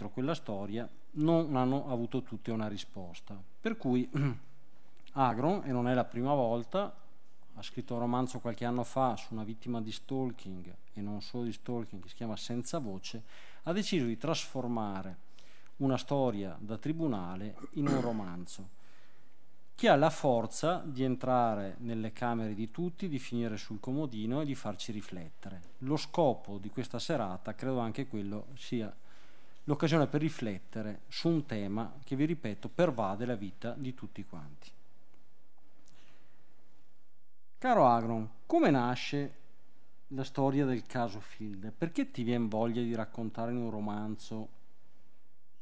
dentro quella storia non hanno avuto tutte una risposta. Per cui Agron, e non è la prima volta, ha scritto un romanzo qualche anno fa su una vittima di stalking e non solo di stalking, che si chiama Senza Voce, ha deciso di trasformare una storia da tribunale in un romanzo che ha la forza di entrare nelle camere di tutti, di finire sul comodino e di farci riflettere. Lo scopo di questa serata credo anche quello sia l'occasione per riflettere su un tema che, vi ripeto, pervade la vita di tutti quanti. Caro Agron, come nasce la storia del caso Field? Perché ti viene voglia di raccontare in un romanzo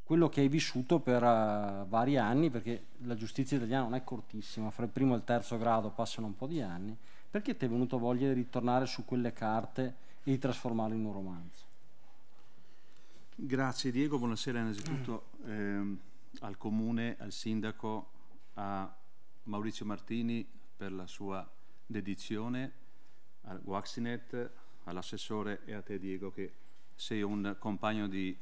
quello che hai vissuto per uh, vari anni, perché la giustizia italiana non è cortissima, fra il primo e il terzo grado passano un po' di anni, perché ti è venuto voglia di ritornare su quelle carte e di trasformarle in un romanzo? Grazie Diego, buonasera innanzitutto mm. ehm, al Comune, al Sindaco, a Maurizio Martini per la sua dedizione, al Waxinet, all'assessore e a te Diego che sei un compagno di,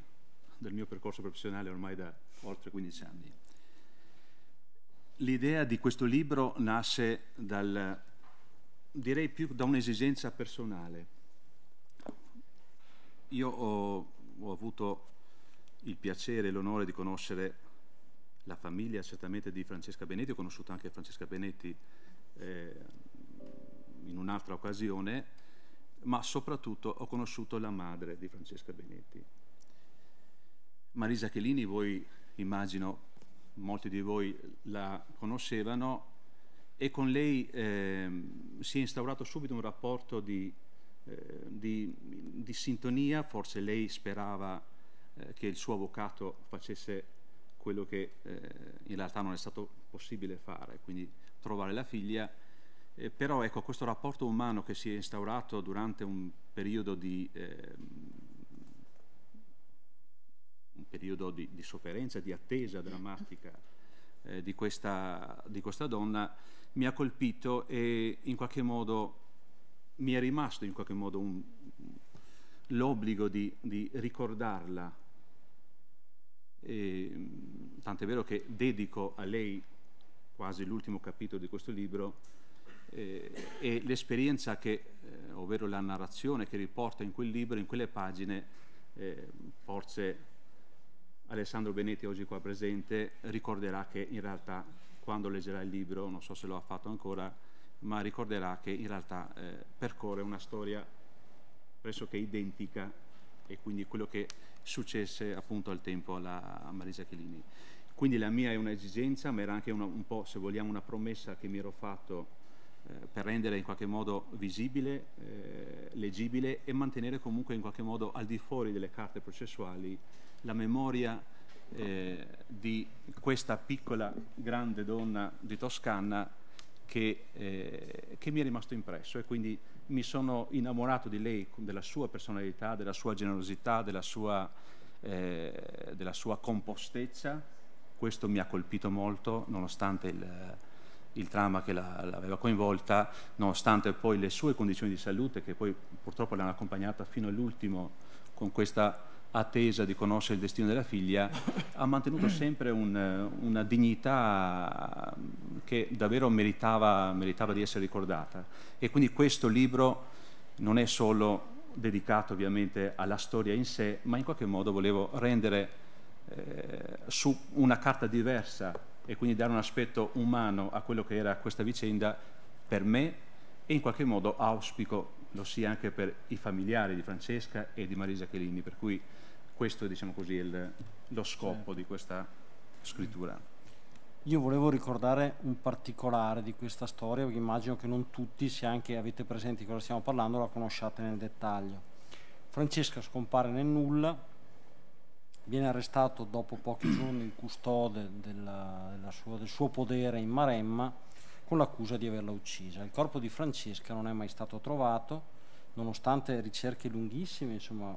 del mio percorso professionale ormai da oltre 15 anni. L'idea di questo libro nasce dal, direi più da un'esigenza personale. Io ho ho avuto il piacere e l'onore di conoscere la famiglia certamente di Francesca Benetti, ho conosciuto anche Francesca Benetti eh, in un'altra occasione, ma soprattutto ho conosciuto la madre di Francesca Benetti. Marisa Chelini, voi immagino molti di voi la conoscevano e con lei eh, si è instaurato subito un rapporto di eh, di, di, sintonia, forse lei sperava eh, che il suo avvocato facesse quello che eh, in realtà non è stato possibile fare, quindi trovare la figlia, eh, però ecco questo rapporto umano che si è instaurato durante un periodo di, ehm, un periodo di, di sofferenza, di attesa drammatica di questa, di questa donna, mi ha colpito e in qualche modo mi è rimasto in qualche modo un, l'obbligo di, di ricordarla. E, ehm, tant'è vero che dedico a lei quasi l'ultimo capitolo di questo libro eh, e l'esperienza che, eh, ovvero la narrazione che riporta in quel libro, in quelle pagine, eh, forse Alessandro Benetti oggi qua presente ricorderà che in realtà quando leggerà il libro, non so se lo ha fatto ancora, ma ricorderà che in realtà eh, percorre una storia pressoché identica e quindi quello che successe appunto al tempo alla, a Marisa Chelini. Quindi la mia è un'esigenza, ma era anche una, un po', se vogliamo, una promessa che mi ero fatto eh, per rendere in qualche modo visibile, eh, leggibile e mantenere comunque in qualche modo al di fuori delle carte processuali la memoria eh, di questa piccola grande donna di Toscana che, eh, che mi è rimasto impresso e quindi mi sono innamorato di lei, della sua personalità, della sua generosità, della sua, eh, della sua compostezza. Questo mi ha colpito molto, nonostante il, il trama che la, l'aveva coinvolta, nonostante poi le sue condizioni di salute, che poi purtroppo l'hanno accompagnata fino all'ultimo con questa attesa di conoscere il destino della figlia, ha mantenuto sempre un, una dignità che davvero meritava, meritava di essere ricordata. E quindi questo libro non è solo dedicato ovviamente alla storia in sé, ma in qualche modo volevo rendere eh, su una carta diversa e quindi dare un aspetto umano a quello che era questa vicenda per me e in qualche modo auspico lo sia anche per i familiari di Francesca e di Marisa Chelini, per cui questo diciamo così, è il, lo scopo sì. di questa scrittura. Io volevo ricordare un particolare di questa storia, perché immagino che non tutti, se anche avete presente di cosa stiamo parlando, la conosciate nel dettaglio. Francesca scompare nel nulla, viene arrestato dopo pochi giorni il custode della, della sua, del suo podere in Maremma con l'accusa di averla uccisa. Il corpo di Francesca non è mai stato trovato, nonostante ricerche lunghissime, insomma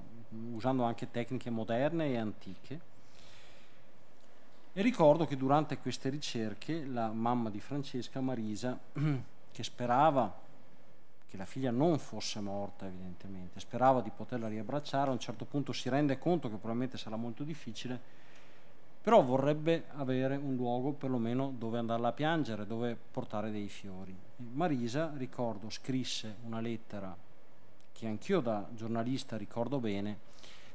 usando anche tecniche moderne e antiche. E ricordo che durante queste ricerche la mamma di Francesca, Marisa, che sperava che la figlia non fosse morta evidentemente, sperava di poterla riabbracciare, a un certo punto si rende conto che probabilmente sarà molto difficile, però vorrebbe avere un luogo perlomeno dove andarla a piangere, dove portare dei fiori. Marisa, ricordo, scrisse una lettera che anch'io da giornalista ricordo bene,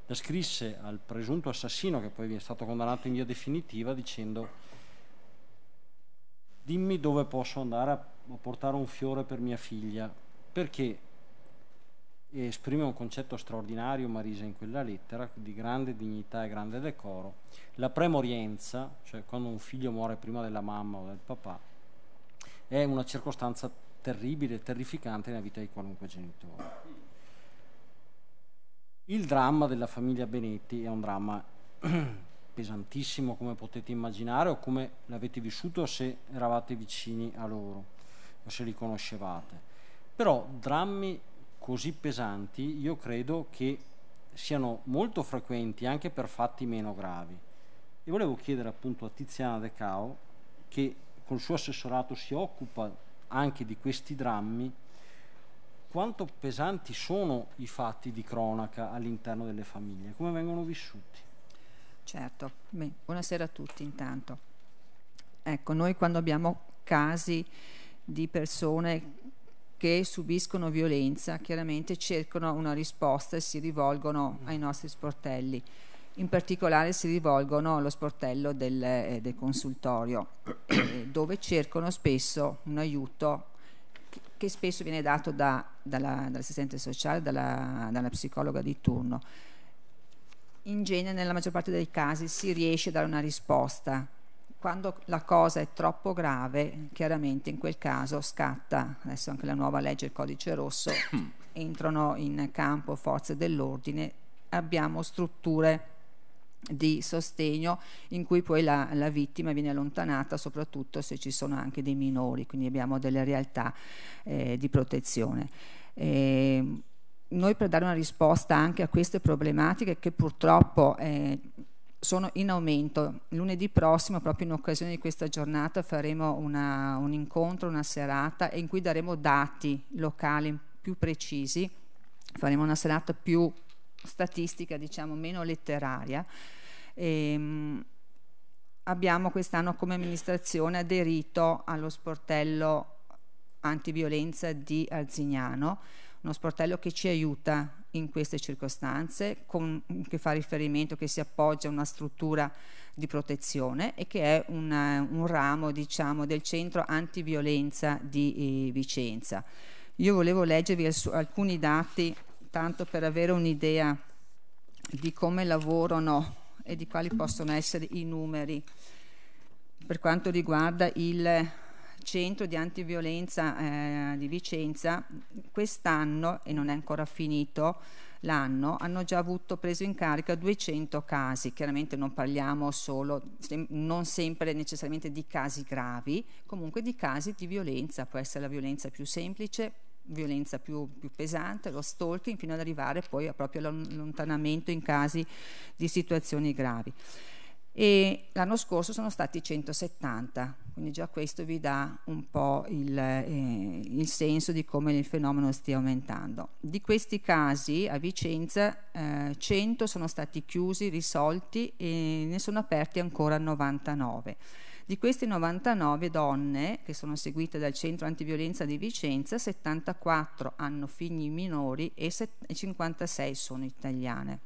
la scrisse al presunto assassino che poi è stato condannato in via definitiva dicendo dimmi dove posso andare a portare un fiore per mia figlia, perché esprime un concetto straordinario Marisa in quella lettera di grande dignità e grande decoro, la premorienza, cioè quando un figlio muore prima della mamma o del papà, è una circostanza terribile, terrificante nella vita di qualunque genitore. Il dramma della famiglia Benetti è un dramma pesantissimo come potete immaginare o come l'avete vissuto se eravate vicini a loro o se li conoscevate. Però drammi così pesanti io credo che siano molto frequenti anche per fatti meno gravi. E volevo chiedere appunto a Tiziana De Cao, che col suo assessorato si occupa anche di questi drammi, quanto pesanti sono i fatti di cronaca all'interno delle famiglie, come vengono vissuti. Certo, Beh, buonasera a tutti intanto. Ecco, noi quando abbiamo casi di persone che subiscono violenza, chiaramente cercano una risposta e si rivolgono mm. ai nostri sportelli. In particolare si rivolgono allo sportello del, eh, del consultorio, eh, dove cercano spesso un aiuto che spesso viene dato da, dall'assistente sociale, dalla, dalla psicologa di turno. In genere nella maggior parte dei casi si riesce a dare una risposta, quando la cosa è troppo grave, chiaramente in quel caso scatta, adesso anche la nuova legge, il codice rosso, entrano in campo forze dell'ordine, abbiamo strutture di sostegno in cui poi la, la, vittima viene allontanata soprattutto se ci sono anche dei minori, quindi abbiamo delle realtà eh, di protezione. E ehm, noi per dare una risposta anche a queste problematiche che purtroppo eh, sono in aumento. Lunedì prossimo, proprio in occasione di questa giornata, faremo una, un incontro, una serata in cui daremo dati locali più precisi faremo una serata più statistica, diciamo, meno letteraria. E, ehm, abbiamo quest'anno come amministrazione aderito allo sportello antiviolenza di Arzignano, uno sportello che ci aiuta in queste circostanze, con, che fa riferimento, che si appoggia a una struttura di protezione e che è una, un ramo diciamo, del centro antiviolenza di eh, Vicenza. Io volevo leggervi alcuni dati tanto per avere un'idea di come lavorano e di quali possono essere i numeri. Per quanto riguarda il centro di antiviolenza eh, di Vicenza, quest'anno, e non è ancora finito l'anno, hanno già avuto preso in carica 200 casi. Chiaramente non parliamo solo, non sempre necessariamente di casi gravi, comunque di casi di violenza, può essere la violenza più semplice, violenza più, più, pesante, lo stalking, fino ad arrivare poi proprio all'allontanamento in casi di situazioni gravi. l'anno scorso sono stati 170, quindi già questo vi dà un po' il, eh, il, senso di come il fenomeno stia aumentando. Di questi casi a Vicenza eh, 100 sono stati chiusi, risolti e ne sono aperti ancora 99 di queste 99 donne che sono seguite dal centro antiviolenza di Vicenza, 74 hanno figli minori e 56 sono italiane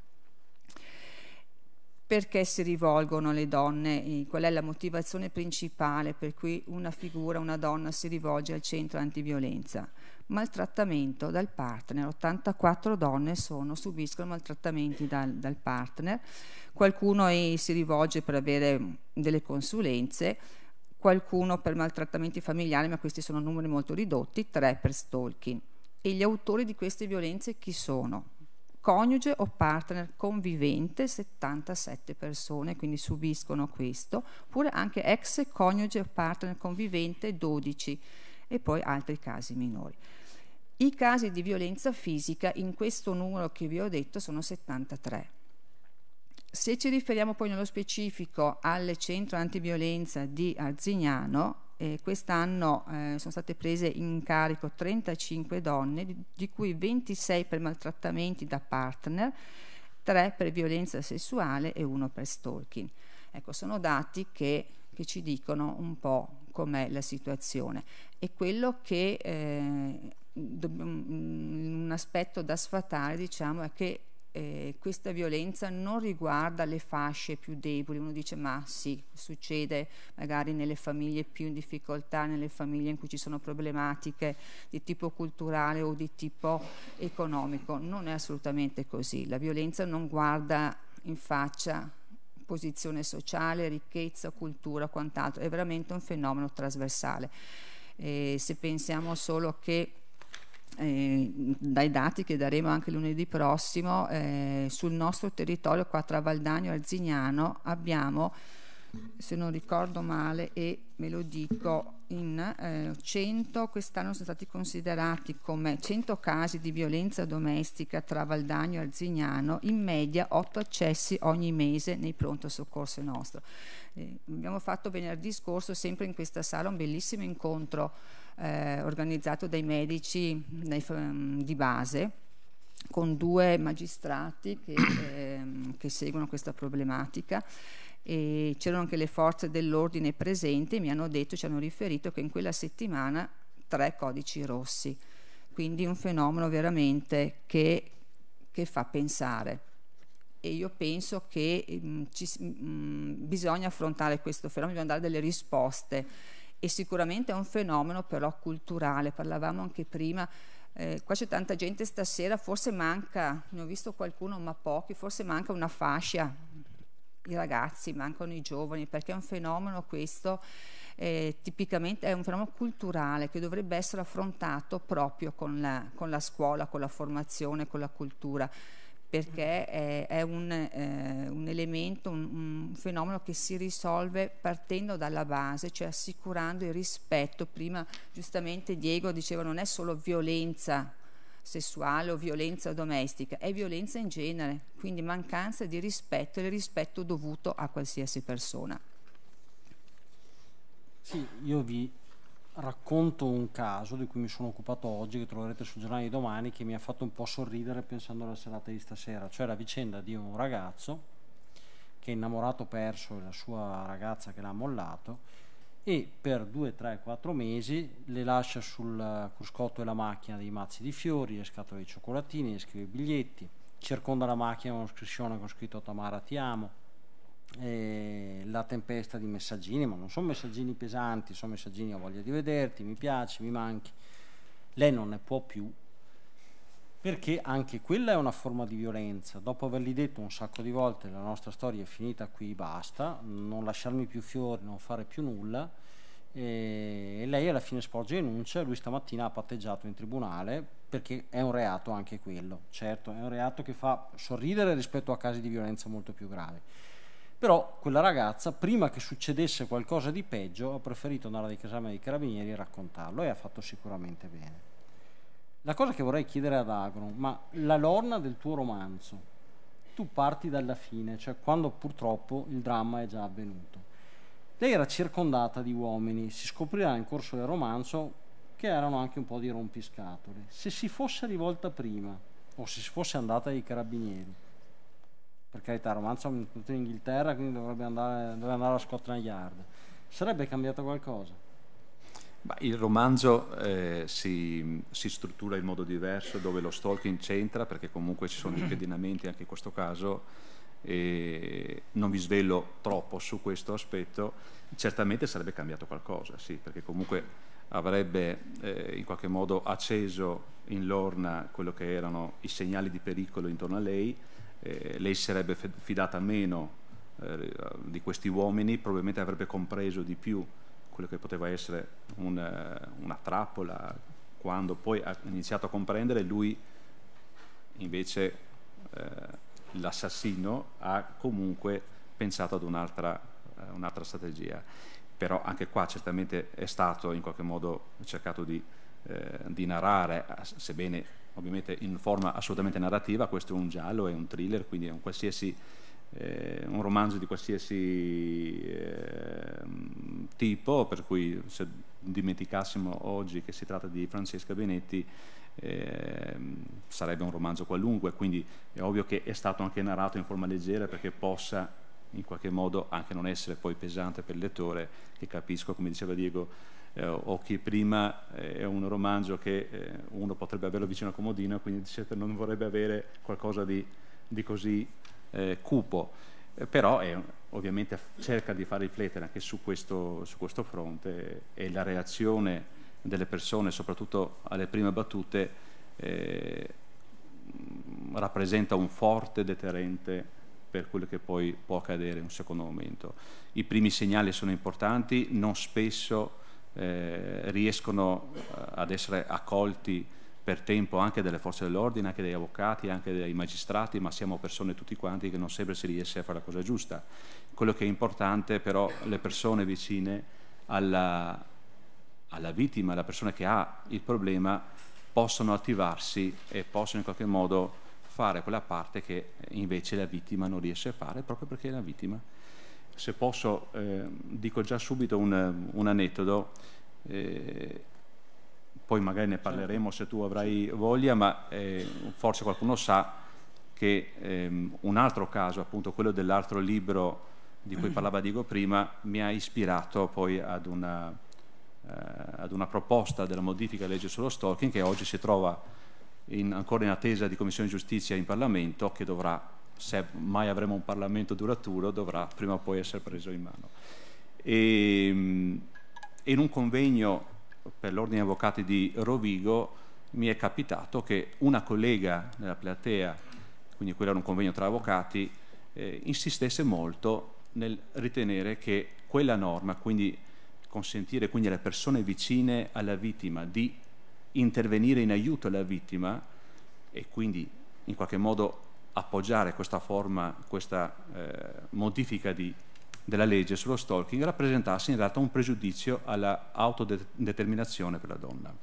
perché si rivolgono le donne, qual è la motivazione principale per cui una figura, una donna si rivolge al centro antiviolenza. Maltrattamento dal partner, 84 donne sono, subiscono maltrattamenti dal, dal partner, qualcuno si rivolge per avere mm, delle consulenze, qualcuno per maltrattamenti familiari, ma questi sono numeri molto ridotti, tre per stalking. E gli autori di queste violenze chi sono? Coniuge o partner convivente, 77 persone, quindi subiscono questo, oppure anche ex coniuge o partner convivente, 12, e poi altri casi minori. I casi di violenza fisica in questo numero che vi ho detto sono 73 se ci riferiamo poi nello specifico al centro antiviolenza di Arzignano, eh, quest'anno eh, sono state prese in carico 35 donne, di, di cui 26 per maltrattamenti da partner, 3 per violenza sessuale e 1 per stalking. Ecco, sono dati che, che ci dicono un po' com'è la situazione e quello che eh, un aspetto da sfatare diciamo è che eh, questa violenza non riguarda le fasce più deboli, uno dice ma sì, succede magari nelle famiglie più in difficoltà, nelle famiglie in cui ci sono problematiche di tipo culturale o di tipo economico, non è assolutamente così, la violenza non guarda in faccia posizione sociale, ricchezza, cultura, quant'altro, è veramente un fenomeno trasversale. Eh, se pensiamo solo che eh, dai dati che daremo anche lunedì prossimo, eh, sul nostro territorio qua tra Valdagno e Arzignano abbiamo, se non ricordo male e me lo dico, in eh, 100 quest'anno sono stati considerati come 100 casi di violenza domestica tra Valdagno e Arzignano, in media 8 accessi ogni mese nei pronto soccorso nostro. abbiamo fatto venerdì scorso sempre in questa sala un bellissimo incontro eh, organizzato dai medici nei, mm, di base con due magistrati che, ehm, che seguono questa problematica e c'erano anche le forze dell'ordine presenti mi hanno detto, ci hanno riferito che in quella settimana tre codici rossi quindi un fenomeno veramente che, che fa pensare e io penso che mh, mm, ci, mh, mm, bisogna affrontare questo fenomeno, bisogna dare delle risposte e sicuramente è un fenomeno però culturale, parlavamo anche prima, eh, qua c'è tanta gente stasera, forse manca, ne ho visto qualcuno ma pochi, forse manca una fascia, i ragazzi, mancano i giovani, perché è un fenomeno questo, eh, tipicamente è un fenomeno culturale che dovrebbe essere affrontato proprio con la, con la scuola, con la formazione, con la cultura perché è, è un, eh, un, elemento, un, un, fenomeno che si risolve partendo dalla base, cioè assicurando il rispetto. Prima giustamente Diego diceva non è solo violenza sessuale o violenza domestica, è violenza in genere, quindi mancanza di rispetto e il rispetto dovuto a qualsiasi persona. Sì, io vi racconto un caso di cui mi sono occupato oggi, che troverete sul giornale di domani, che mi ha fatto un po' sorridere pensando alla serata di stasera, cioè la vicenda di un ragazzo che è innamorato perso della sua ragazza che l'ha mollato e per 2, 3, 4 mesi le lascia sul cruscotto e la macchina dei mazzi di fiori, le scatole di cioccolatini, le scrive i biglietti, circonda la macchina con una scrissione con scritto Tamara ti amo eh, la tempesta di messaggini, ma non sono messaggini pesanti, sono messaggini ho voglia di vederti, mi piace, mi manchi. Lei non ne può più perché anche quella è una forma di violenza. Dopo avergli detto un sacco di volte la nostra storia è finita qui, basta, non lasciarmi più fiori, non fare più nulla, eh, e lei alla fine sporge denuncia, lui stamattina ha patteggiato in tribunale perché è un reato anche quello. Certo, è un reato che fa sorridere rispetto a casi di violenza molto più gravi però quella ragazza, prima che succedesse qualcosa di peggio, ha preferito andare alla casama dei carabinieri e raccontarlo e ha fatto sicuramente bene. La cosa che vorrei chiedere ad Agron, ma la lorna del tuo romanzo, tu parti dalla fine, cioè quando purtroppo il dramma è già avvenuto. Lei era circondata di uomini, si scoprirà nel corso del romanzo che erano anche un po' di rompiscatole. Se si fosse rivolta prima, o se si fosse andata ai carabinieri, per carità romanzo è in Inghilterra quindi dovrebbe andare, dovrebbe andare alla Scotland Yard sarebbe cambiato qualcosa? Bah, il romanzo eh, si, si, struttura in modo diverso dove lo stalking c'entra perché comunque ci sono impedimenti anche in questo caso e non vi svelo troppo su questo aspetto certamente sarebbe cambiato qualcosa sì perché comunque avrebbe eh, in qualche modo acceso in Lorna quello che erano i segnali di pericolo intorno a lei eh, lei si sarebbe fidata meno eh, di questi uomini, probabilmente avrebbe compreso di più quello che poteva essere una, eh, una trappola. Quando poi ha iniziato a comprendere, lui invece eh, l'assassino ha comunque pensato ad un'altra, eh, un strategia. Però anche qua certamente è stato in qualche modo cercato di eh, di narrare, sebbene ovviamente in forma assolutamente narrativa, questo è un giallo, è un thriller, quindi è un qualsiasi eh, un romanzo di qualsiasi eh, tipo, per cui se dimenticassimo oggi che si tratta di Francesca Benetti eh, sarebbe un romanzo qualunque, quindi è ovvio che è stato anche narrato in forma leggera perché possa in qualche modo anche non essere poi pesante per il lettore, che capisco, come diceva Diego, eh, o prima eh, è un romanzo che eh, uno potrebbe averlo vicino a comodino, quindi certo non vorrebbe avere qualcosa di, di così eh, cupo. però è, ovviamente cerca di far riflettere anche su questo, su questo fronte e la reazione delle persone, soprattutto alle prime battute, eh, rappresenta un forte deterrente per quello che poi può accadere in un secondo momento. I primi segnali sono importanti, non spesso eh, riescono eh, ad essere accolti per tempo anche dalle forze dell'ordine, anche dagli avvocati, anche dai magistrati, ma siamo persone tutti quanti che non sempre si riesce a fare la cosa giusta. Quello che è importante però le persone vicine alla, alla vittima, alla persona che ha il problema, possono attivarsi e possono in qualche modo fare quella parte che invece la vittima non riesce a fare proprio perché la vittima se posso, eh, dico già subito un, un aneddoto, eh, poi magari ne certo. parleremo se tu avrai voglia, ma eh, forse qualcuno sa che ehm, un altro caso, appunto quello dell'altro libro di cui mm. parlava Diego prima, mi ha ispirato poi ad una, eh, ad una proposta della modifica della legge sullo stalking che oggi si trova in, ancora in attesa di Commissione Giustizia in Parlamento che dovrà se mai avremo un Parlamento duraturo, dovrà prima o poi essere preso in mano. E, ehm, in un convegno per l'Ordine Avvocati di Rovigo mi è capitato che una collega della platea, quindi quello era un convegno tra avvocati, eh, insistesse molto nel ritenere che quella norma, quindi consentire quindi alle persone vicine alla vittima di intervenire in aiuto alla vittima e quindi in qualche modo appoggiare questa forma, questa eh, modifica di, della legge sullo stalking rappresentasse in realtà un pregiudizio all'autodeterminazione per la donna.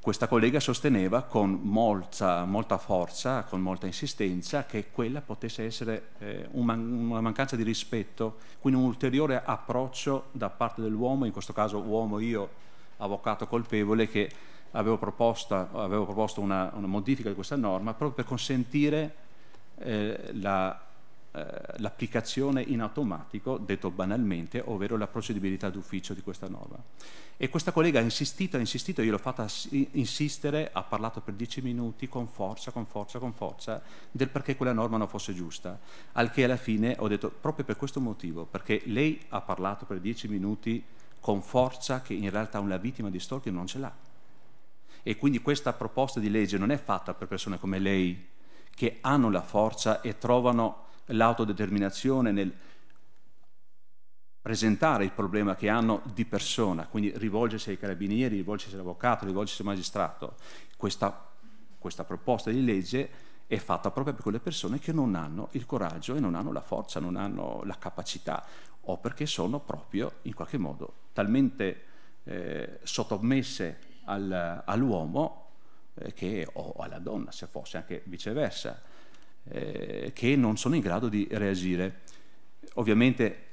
Questa collega sosteneva con molta, molta forza, con molta insistenza, che quella potesse essere eh, una mancanza di rispetto, quindi un ulteriore approccio da parte dell'uomo, in questo caso uomo io, avvocato colpevole, che avevo, proposta, avevo proposto una, una, modifica di questa norma proprio per consentire eh, la, eh, l'applicazione in automatico, detto banalmente, ovvero la procedibilità d'ufficio di questa norma. E questa collega ha insistito, ha insistito, io l'ho fatta insistere, ha parlato per dieci minuti con forza, con forza, con forza, del perché quella norma non fosse giusta, al che alla fine ho detto proprio per questo motivo, perché lei ha parlato per dieci minuti con forza che in realtà una vittima di stalking non ce l'ha e quindi questa proposta di legge non è fatta per persone come lei che hanno la forza e trovano l'autodeterminazione nel presentare il problema che hanno di persona, quindi rivolgersi ai carabinieri, rivolgersi all'avvocato, rivolgersi al magistrato. Questa, questa proposta di legge è fatta proprio per quelle persone che non hanno il coraggio e non hanno la forza, non hanno la capacità o perché sono proprio in qualche modo talmente eh, sottomesse al, all'uomo eh, che, o alla donna, se fosse anche viceversa, eh, che non sono in grado di reagire. Ovviamente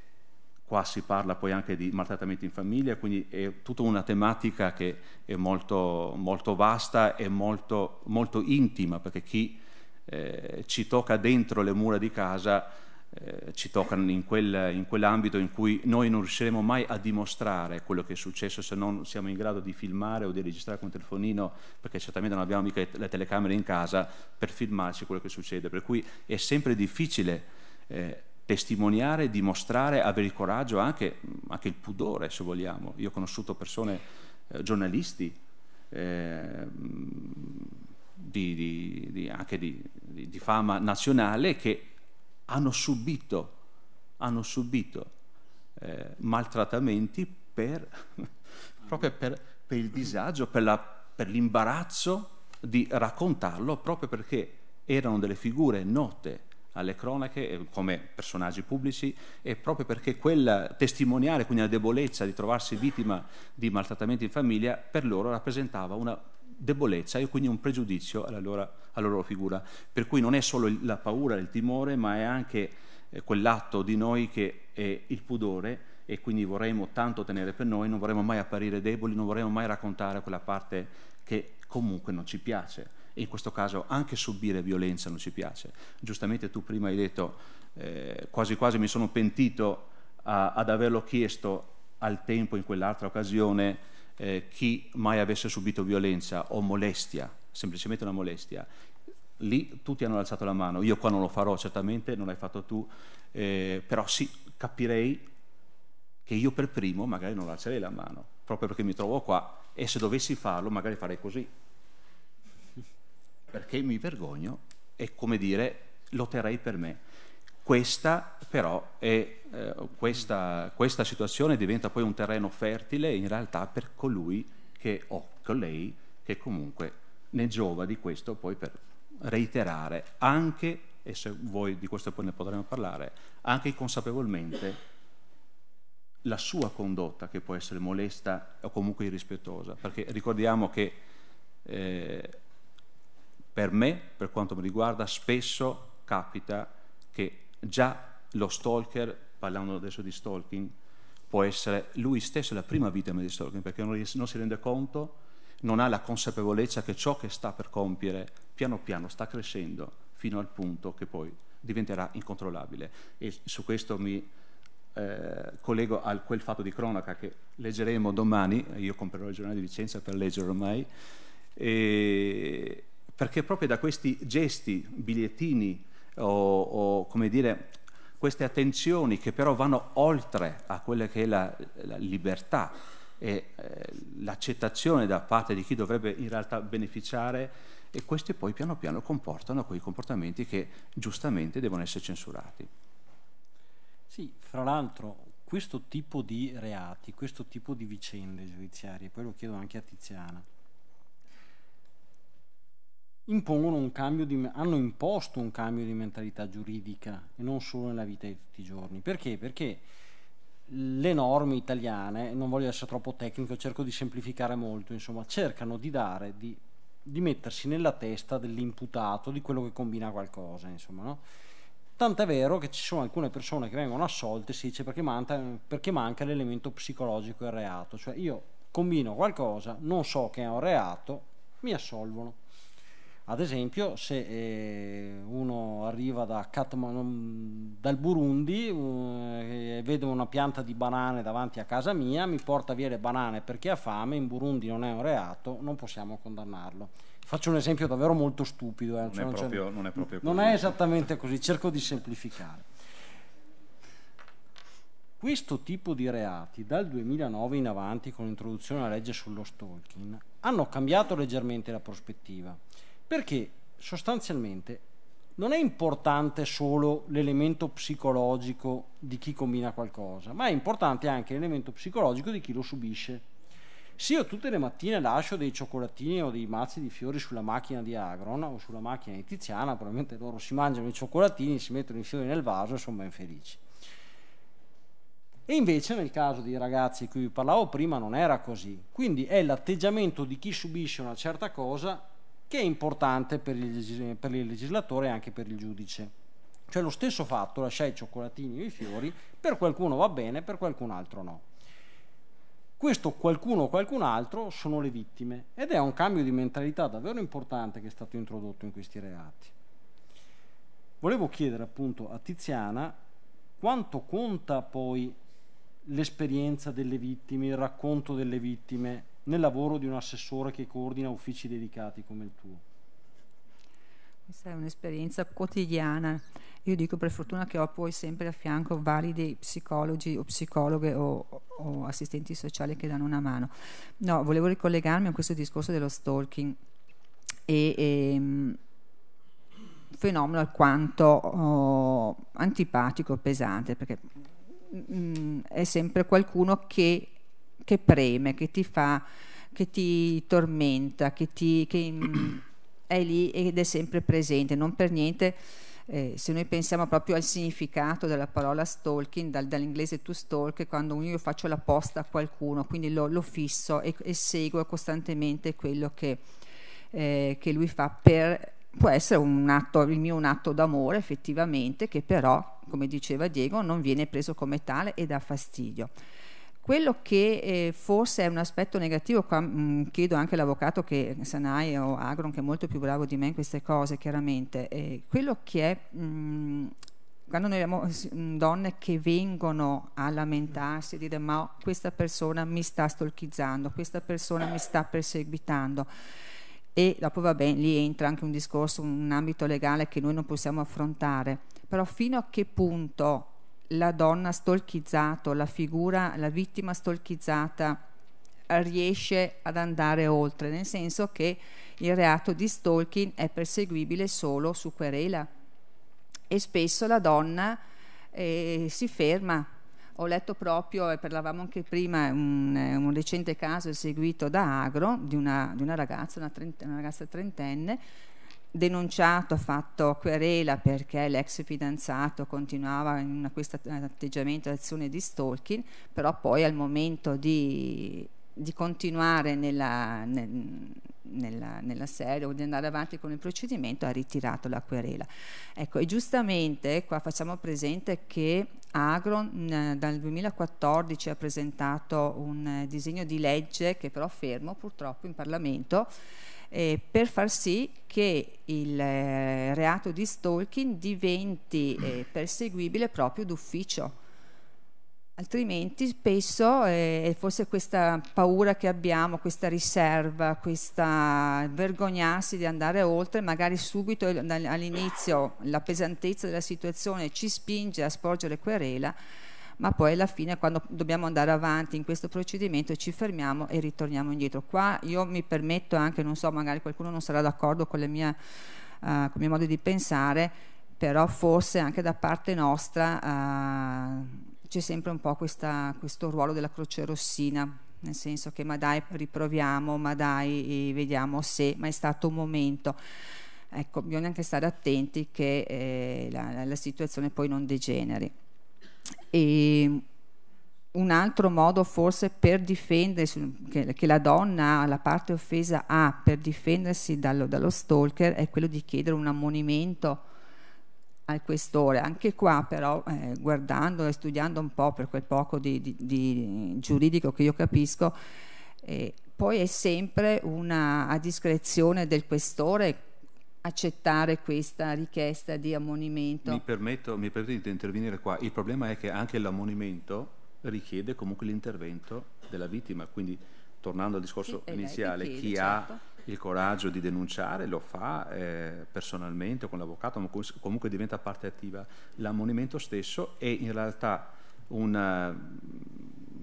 qua si parla poi anche di maltrattamenti in famiglia, quindi è tutta una tematica che è molto, molto vasta e molto, molto, intima, perché chi eh, ci tocca dentro le mura di casa eh, ci toccano in, quel, in quell'ambito in cui noi non riusciremo mai a dimostrare quello che è successo se non siamo in grado di filmare o di registrare con il telefonino, perché certamente non abbiamo mica le telecamere in casa per filmarci quello che succede. Per cui è sempre difficile eh, testimoniare, dimostrare, avere il coraggio, anche, anche, il pudore se vogliamo. Io ho conosciuto persone, eh, giornalisti, ehm, di, di, di, anche di fama nazionale che hanno subito, hanno subito eh, maltrattamenti per, proprio per, per, il disagio, per, la, per l'imbarazzo di raccontarlo, proprio perché erano delle figure note alle cronache eh, come personaggi pubblici e proprio perché quel testimoniare, quindi la debolezza di trovarsi vittima di maltrattamenti in famiglia, per loro rappresentava una debolezza e quindi un pregiudizio alla loro, alla loro figura. Per cui non è solo la paura, il timore, ma è anche eh, quell'atto di noi che è il pudore e quindi vorremmo tanto tenere per noi, non vorremmo mai apparire deboli, non vorremmo mai raccontare quella parte che comunque non ci piace. E in questo caso anche subire violenza non ci piace. Giustamente tu prima hai detto eh, quasi quasi mi sono pentito a, ad averlo chiesto al tempo in quell'altra occasione eh, chi mai avesse subito violenza o molestia, semplicemente una molestia, lì tutti hanno alzato la mano, io qua non lo farò certamente, non l'hai fatto tu, eh, però sì, capirei che io per primo magari non alzerei la mano, proprio perché mi trovo qua e se dovessi farlo magari farei così, perché mi vergogno e come dire lotterei per me. Questa però è, eh, questa, questa situazione diventa poi un terreno fertile in realtà per colui che, o colei che comunque ne giova di questo poi per reiterare anche, e se voi di questo poi ne potremo parlare, anche consapevolmente la sua condotta che può essere molesta o comunque irrispettosa, perché ricordiamo che eh, per me, per quanto mi riguarda, spesso capita che Già lo stalker, parlando adesso di stalking, può essere lui stesso la prima vittima di stalking perché non, non si rende conto, non ha la consapevolezza che ciò che sta per compiere piano piano sta crescendo fino al punto che poi diventerà incontrollabile. E su questo mi eh, collego a quel fatto di cronaca che leggeremo domani, io comprerò il giornale di Vicenza per leggere ormai, perché proprio da questi gesti, bigliettini, o, o come dire, queste attenzioni che però vanno oltre a quella che è la, la libertà e eh, l'accettazione da parte di chi dovrebbe in realtà beneficiare e questi poi piano piano comportano quei comportamenti che giustamente devono essere censurati. Sì, fra l'altro questo tipo di reati, questo tipo di vicende giudiziarie, poi lo chiedo anche a Tiziana, impongono un cambio di, hanno imposto un cambio di mentalità giuridica e non solo nella vita di tutti i giorni. Perché? Perché le norme italiane, non voglio essere troppo tecnico, cerco di semplificare molto, insomma, cercano di dare, di, di mettersi nella testa dell'imputato, di quello che combina qualcosa, insomma, no? Tant'è vero che ci sono alcune persone che vengono assolte si dice perché manca, perché manca l'elemento psicologico del reato, cioè io combino qualcosa, non so che è un reato, mi assolvono ad esempio, se eh, uno arriva da Katman, dal Burundi eh, e vedo una pianta di banane davanti a casa mia, mi porta via le banane perché ha fame, in Burundi non è un reato, non possiamo condannarlo. Faccio un esempio davvero molto stupido. Eh, non, cioè, è proprio, non, è proprio, non è esattamente così, cerco di semplificare. Questo tipo di reati dal 2009 in avanti con l'introduzione della legge sullo stalking hanno cambiato leggermente la prospettiva perché sostanzialmente non è importante solo l'elemento psicologico di chi combina qualcosa, ma è importante anche l'elemento psicologico di chi lo subisce. Se io tutte le mattine lascio dei cioccolatini o dei mazzi di fiori sulla macchina di Agron o sulla macchina di Tiziana, probabilmente loro si mangiano i cioccolatini, si mettono i fiori nel vaso e sono ben felici. E invece nel caso dei ragazzi di cui vi parlavo prima non era così. Quindi è l'atteggiamento di chi subisce una certa cosa che è importante per il, per il legislatore e anche per il giudice. Cioè lo stesso fatto, lasciare i cioccolatini o i fiori, per qualcuno va bene, per qualcun altro no. Questo qualcuno o qualcun altro sono le vittime ed è un cambio di mentalità davvero importante che è stato introdotto in questi reati. Volevo chiedere appunto a Tiziana quanto conta poi l'esperienza delle vittime, il racconto delle vittime nel lavoro di un assessore che coordina uffici dedicati come il tuo? Questa è un'esperienza quotidiana. Io dico per fortuna che ho poi sempre a fianco validi psicologi o psicologhe o, o assistenti sociali che danno una mano. No, volevo ricollegarmi a questo discorso dello stalking e, e ehm, fenomeno alquanto oh, antipatico, pesante, perché mh, mm, è sempre qualcuno che che preme, che ti fa, che ti tormenta, che, ti, che è lì ed è sempre presente, non per niente. Eh, se noi pensiamo proprio al significato della parola stalking, dal, dall'inglese to stalk, è quando io faccio la posta a qualcuno, quindi lo, lo fisso e, e, seguo costantemente quello che, eh, che lui fa per, può essere un atto, il mio un atto d'amore effettivamente, che però, come diceva Diego, non viene preso come tale e dà fastidio. Quello che eh, forse è un aspetto negativo, qua, mh, mm, chiedo anche all'avvocato che eh, Sanai o Agron, che è molto più bravo di me in queste cose, chiaramente, eh, quello che è... Mh, mm, quando noi abbiamo mm, donne che vengono a lamentarsi, a dire ma questa persona mi sta stalkizzando, questa persona mi sta perseguitando e dopo va bene, lì entra anche un discorso, un ambito legale che noi non possiamo affrontare, però fino a che punto la donna stolchizzata, la figura, la vittima stolchizzata riesce ad andare oltre, nel senso che il reato di stalking è perseguibile solo su querela e spesso la donna eh, si ferma. Ho letto proprio, e parlavamo anche prima, un, un recente caso eseguito da Agro di una, di una ragazza, una, trent, una ragazza trentenne, denunciato, fatto querela perché l'ex fidanzato continuava in questo atteggiamento e azione di stalking, però poi al momento di, di continuare nella, nel, nella, nella serie o di andare avanti con il procedimento ha ritirato la querela. Ecco, e giustamente qua facciamo presente che Agron dal 2014 ha presentato un eh, disegno di legge che però fermo purtroppo in Parlamento eh, per far sì che il eh, reato di stalking diventi eh, perseguibile proprio d'ufficio. Altrimenti spesso eh, forse questa paura che abbiamo, questa riserva, questa vergognarsi di andare oltre, magari subito all'inizio la pesantezza della situazione ci spinge a sporgere querela ma poi alla fine quando dobbiamo andare avanti in questo procedimento ci fermiamo e ritorniamo indietro. Qua io mi permetto anche, non so, magari qualcuno non sarà d'accordo con, mie, uh, con il mio modo di pensare, però forse anche da parte nostra uh, c'è sempre un po' questa, questo ruolo della croce rossina nel senso che ma dai riproviamo, ma dai vediamo se, ma è stato un momento. Ecco, bisogna anche stare attenti che eh, la, la situazione poi non degeneri. E un altro modo forse per difendersi, che, che la donna, la parte offesa ha per difendersi dallo, dallo stalker è quello di chiedere un ammonimento al questore. Anche qua però, eh, guardando e studiando un po' per quel poco di, di, di giuridico che io capisco, eh, poi è sempre una, a discrezione del questore accettare questa richiesta di ammonimento. Mi permetto, mi permetto, di intervenire qua. Il problema è che anche l'ammonimento richiede comunque l'intervento della vittima, quindi tornando al discorso sì, eh, iniziale, richiede, chi certo. ha il coraggio di denunciare lo fa eh, personalmente o con l'avvocato, ma comunque diventa parte attiva. L'ammonimento stesso è in realtà una,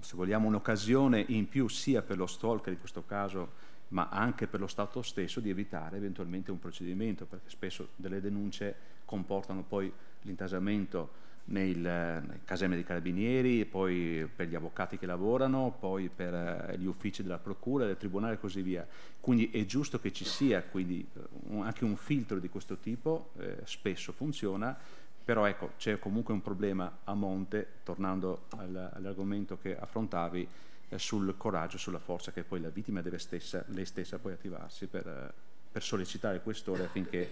se vogliamo, un'occasione in più sia per lo stalker in questo caso, ma anche per lo Stato stesso di evitare eventualmente un procedimento, perché spesso delle denunce comportano poi l'intasamento nel, nel caserme dei carabinieri, poi per gli avvocati che lavorano, poi per eh, gli uffici della procura, del tribunale e così via. Quindi è giusto che ci sia quindi, eh, un, anche un filtro di questo tipo, eh, spesso funziona, però ecco c'è comunque un problema a monte, tornando all'argomento che affrontavi, eh, sul coraggio, sulla forza che poi la vittima deve stessa, lei stessa poi attivarsi per, eh, per sollecitare il questore affinché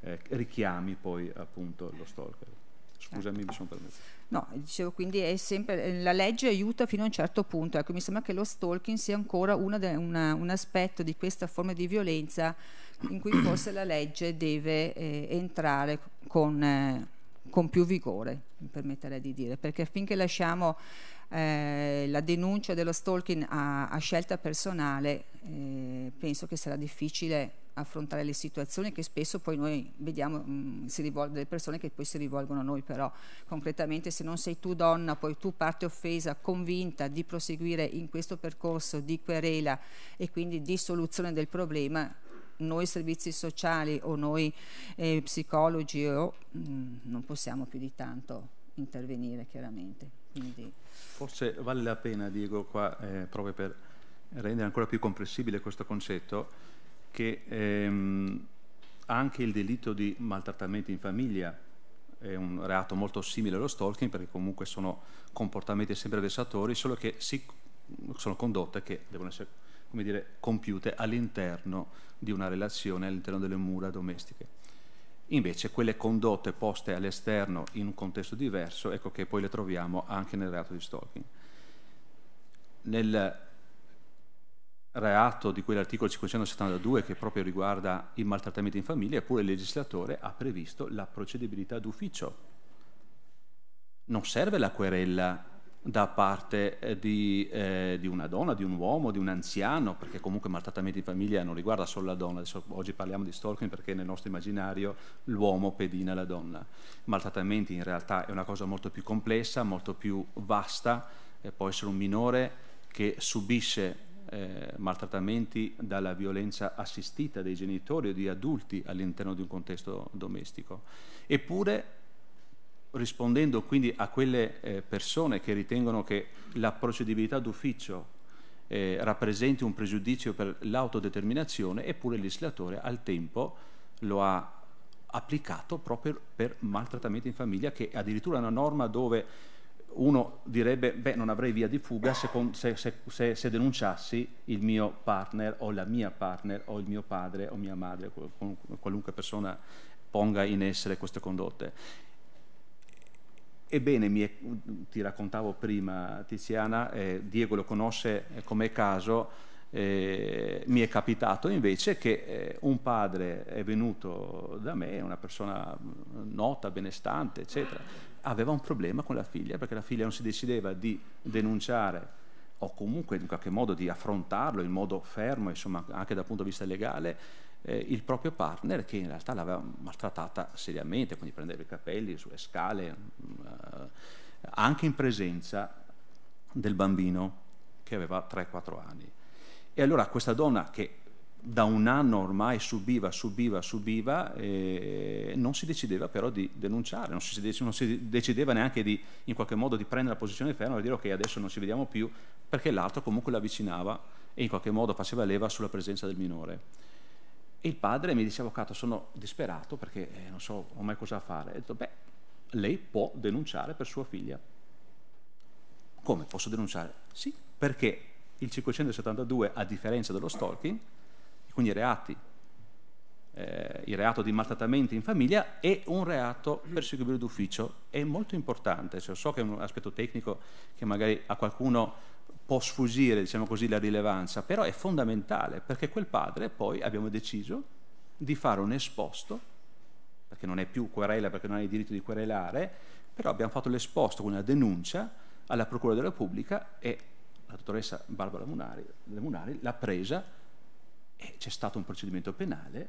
eh, richiami poi appunto lo stalker. Scusami, mi sono permesso. No, dicevo quindi è sempre, eh, la legge aiuta fino a un certo punto. Ecco, mi sembra che lo stalking sia ancora de, una, un aspetto di questa forma di violenza in cui forse la legge deve eh, entrare con, eh, con più vigore, mi permetterei di dire, perché finché lasciamo eh, la denuncia dello stalking a, a scelta personale eh, penso che sarà difficile affrontare le situazioni che spesso poi noi vediamo mh, mm, si rivolgono delle persone che poi si rivolgono a noi però concretamente se non sei tu donna poi tu parte offesa convinta di proseguire in questo percorso di querela e quindi di soluzione del problema noi servizi sociali o noi eh, psicologi o, mh, mm, non possiamo più di tanto intervenire chiaramente. Quindi... Forse vale la pena, Diego, qua eh, proprio per rendere ancora più comprensibile questo concetto, che ehm, anche il delitto di maltrattamento in famiglia è un reato molto simile allo stalking perché comunque sono comportamenti sempre vessatori, solo che si, sono condotte che devono essere dire, compiute all'interno di una relazione, all'interno delle mura domestiche. Invece quelle condotte poste all'esterno in un contesto diverso, ecco che poi le troviamo anche nel reato di stalking. Nel reato di quell'articolo 572 che proprio riguarda i maltrattamenti in famiglia, pure il legislatore ha previsto la procedibilità d'ufficio. Non serve la querella da parte eh, di, eh, di, una donna, di un uomo, di un anziano, perché comunque maltrattamenti in famiglia non riguarda solo la donna, Adesso, oggi parliamo di stalking perché nel nostro immaginario l'uomo pedina la donna, maltrattamenti in realtà è una cosa molto più complessa, molto più vasta, eh, può essere un minore che subisce eh, maltrattamenti dalla violenza assistita dei genitori o di adulti all'interno di un contesto domestico, eppure rispondendo quindi a quelle eh, persone che ritengono che la procedibilità d'ufficio eh, rappresenti un pregiudizio per l'autodeterminazione, eppure il legislatore al tempo lo ha applicato proprio per maltrattamenti in famiglia, che è addirittura è una norma dove uno direbbe, beh, non avrei via di fuga se, se, se, se, denunciassi il mio partner o la mia partner o il mio padre o mia madre, qualunque persona ponga in essere queste condotte. Ebbene, è, ti raccontavo prima Tiziana, eh, Diego lo conosce eh, come caso, eh, mi è capitato invece che eh, un padre è venuto da me, una persona mm, nota, benestante, eccetera, aveva un problema con la figlia perché la figlia non si decideva di denunciare o comunque in qualche modo di affrontarlo in modo fermo, insomma, anche dal punto di vista legale, eh, il proprio partner che in realtà l'aveva maltrattata seriamente, quindi prendeva i capelli sulle scale, eh, anche in presenza del bambino che aveva 3-4 anni. E allora questa donna che da un anno ormai subiva, subiva, subiva, eh, non si decideva però di denunciare, non si, non si, decideva neanche di, in qualche modo di prendere la posizione ferma e dire ok adesso non ci vediamo più, perché l'altro comunque l'avvicinava e in qualche modo faceva leva sulla presenza del minore. E il padre mi dice, avvocato, sono disperato perché eh, non so mai cosa fare. E ho detto, beh, lei può denunciare per sua figlia. Come? Posso denunciare? Sì, perché il 572, a differenza dello stalking, quindi i reati, eh, il reato di maltrattamenti in famiglia, è un reato perseguibile d'ufficio. È molto importante, cioè, so che è un aspetto tecnico che magari a qualcuno può sfuggire, diciamo così, la rilevanza, però è fondamentale perché quel padre poi abbiamo deciso di fare un esposto, perché non è più querela, perché non hai il diritto di querelare, però abbiamo fatto l'esposto con una denuncia alla Procura della Repubblica e la dottoressa Barbara Munari, Munari l'ha presa e c'è stato un procedimento penale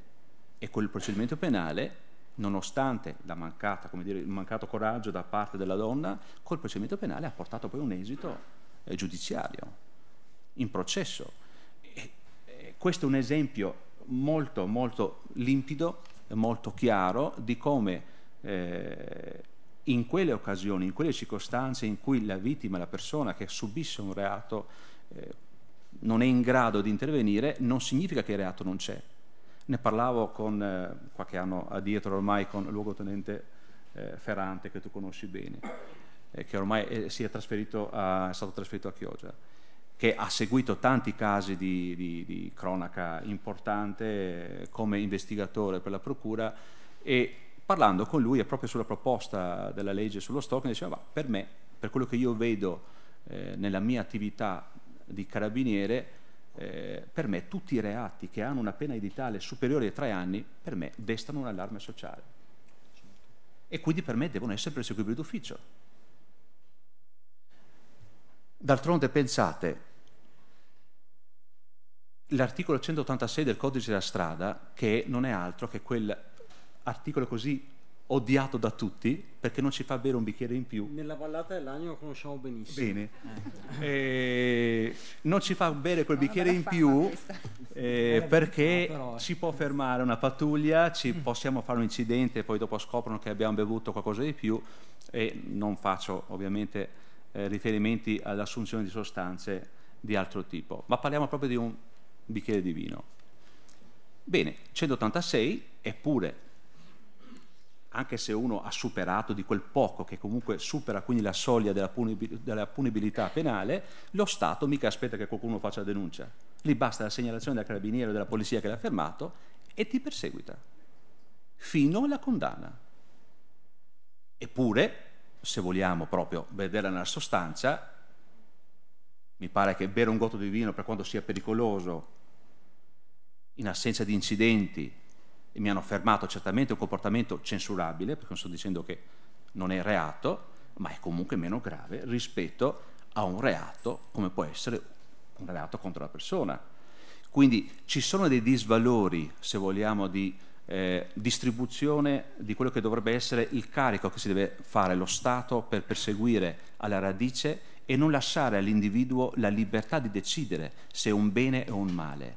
e quel procedimento penale, nonostante mancata, dire, il mancato coraggio da parte della donna, col procedimento penale ha portato poi un esito eh, giudiziario, in processo. E, e questo è un esempio molto, molto limpido, molto chiaro di come eh, in quelle occasioni, in quelle circostanze in cui la vittima, la persona che subisce un reato, eh, non è in grado di intervenire, non significa che il reato non c'è. Ne parlavo con, eh, qualche anno addietro ormai con il luogotenente eh, Ferrante, che tu conosci bene eh, che ormai è, a, è, stato trasferito a Chioggia, che ha seguito tanti casi di, di, di cronaca importante eh, come investigatore per la Procura e parlando con lui è proprio sulla proposta della legge sullo stalking diceva ma per me, per quello che io vedo eh, nella mia attività di carabiniere, eh, per me tutti i reati che hanno una pena editale superiore ai tre anni, per me destano un allarme sociale. E quindi per me devono essere perseguibili d'ufficio. D'altronde pensate, l'articolo 186 del codice della strada, che non è altro che quell'articolo così odiato da tutti perché non ci fa bere un bicchiere in più. Nella vallata dell'agno lo conosciamo benissimo. Bene. Eh. eh. non ci fa bere quel bicchiere in più eh, eh, perché eh. ci può fermare una pattuglia, ci mm. possiamo fare un incidente e poi dopo scoprono che abbiamo bevuto qualcosa di più e non faccio ovviamente eh, riferimenti all'assunzione di sostanze di altro tipo, ma parliamo proprio di un bicchiere di vino. Bene, 186, eppure, anche se uno ha superato di quel poco, che comunque supera quindi la soglia della, punibil della punibilità penale, lo Stato mica aspetta che qualcuno faccia la denuncia. Lì basta la segnalazione del carabiniero o della polizia che l'ha fermato e ti perseguita, fino alla condanna. Eppure, se vogliamo proprio vederla nella sostanza, mi pare che bere un gotto di vino per quanto sia pericoloso, in assenza di incidenti, e mi hanno fermato certamente un comportamento censurabile, perché non sto dicendo che non è reato, ma è comunque meno grave rispetto a un reato come può essere un reato contro la persona. Quindi ci sono dei disvalori, se vogliamo, di eh, distribuzione di quello che dovrebbe essere il carico che si deve fare lo Stato per perseguire alla radice e non lasciare all'individuo la libertà di decidere se è un bene o un male,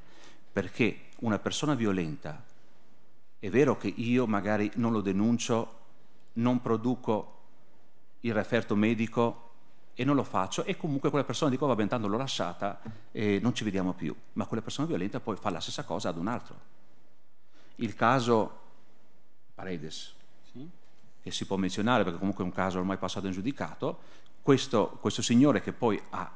perché una persona violenta, è vero che io magari non lo denuncio, non produco il referto medico e non lo faccio e comunque quella persona dico va bene tanto l'ho lasciata e non ci vediamo più, ma quella persona violenta poi fa la stessa cosa ad un altro il caso Paredes, sì. che si può menzionare perché comunque è un caso ormai passato in giudicato, questo, questo signore che poi ha,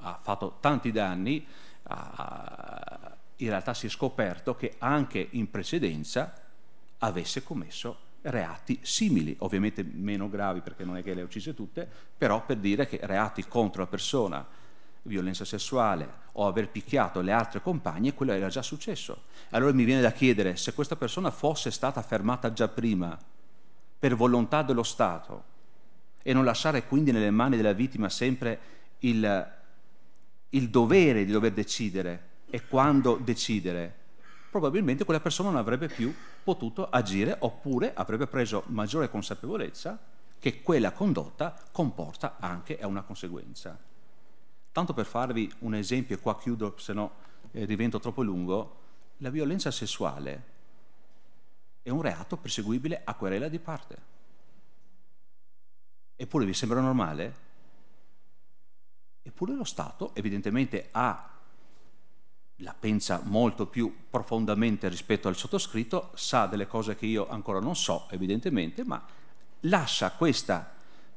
ha fatto tanti danni, ha, in realtà si è scoperto che anche in precedenza avesse commesso reati simili, ovviamente meno gravi perché non è che le ha uccise tutte, però per dire che reati contro la persona violenza sessuale o aver picchiato le altre compagne, quello era già successo. Allora mi viene da chiedere se questa persona fosse stata fermata già prima per volontà dello Stato e non lasciare quindi nelle mani della vittima sempre il, il dovere di dover decidere e quando decidere, probabilmente quella persona non avrebbe più potuto agire oppure avrebbe preso maggiore consapevolezza che quella condotta comporta anche una conseguenza. Tanto per farvi un esempio, e qua chiudo, se no eh, divento troppo lungo, la violenza sessuale è un reato perseguibile a querela di parte. Eppure vi sembra normale? Eppure lo Stato evidentemente ha, la pensa molto più profondamente rispetto al sottoscritto, sa delle cose che io ancora non so evidentemente, ma lascia questa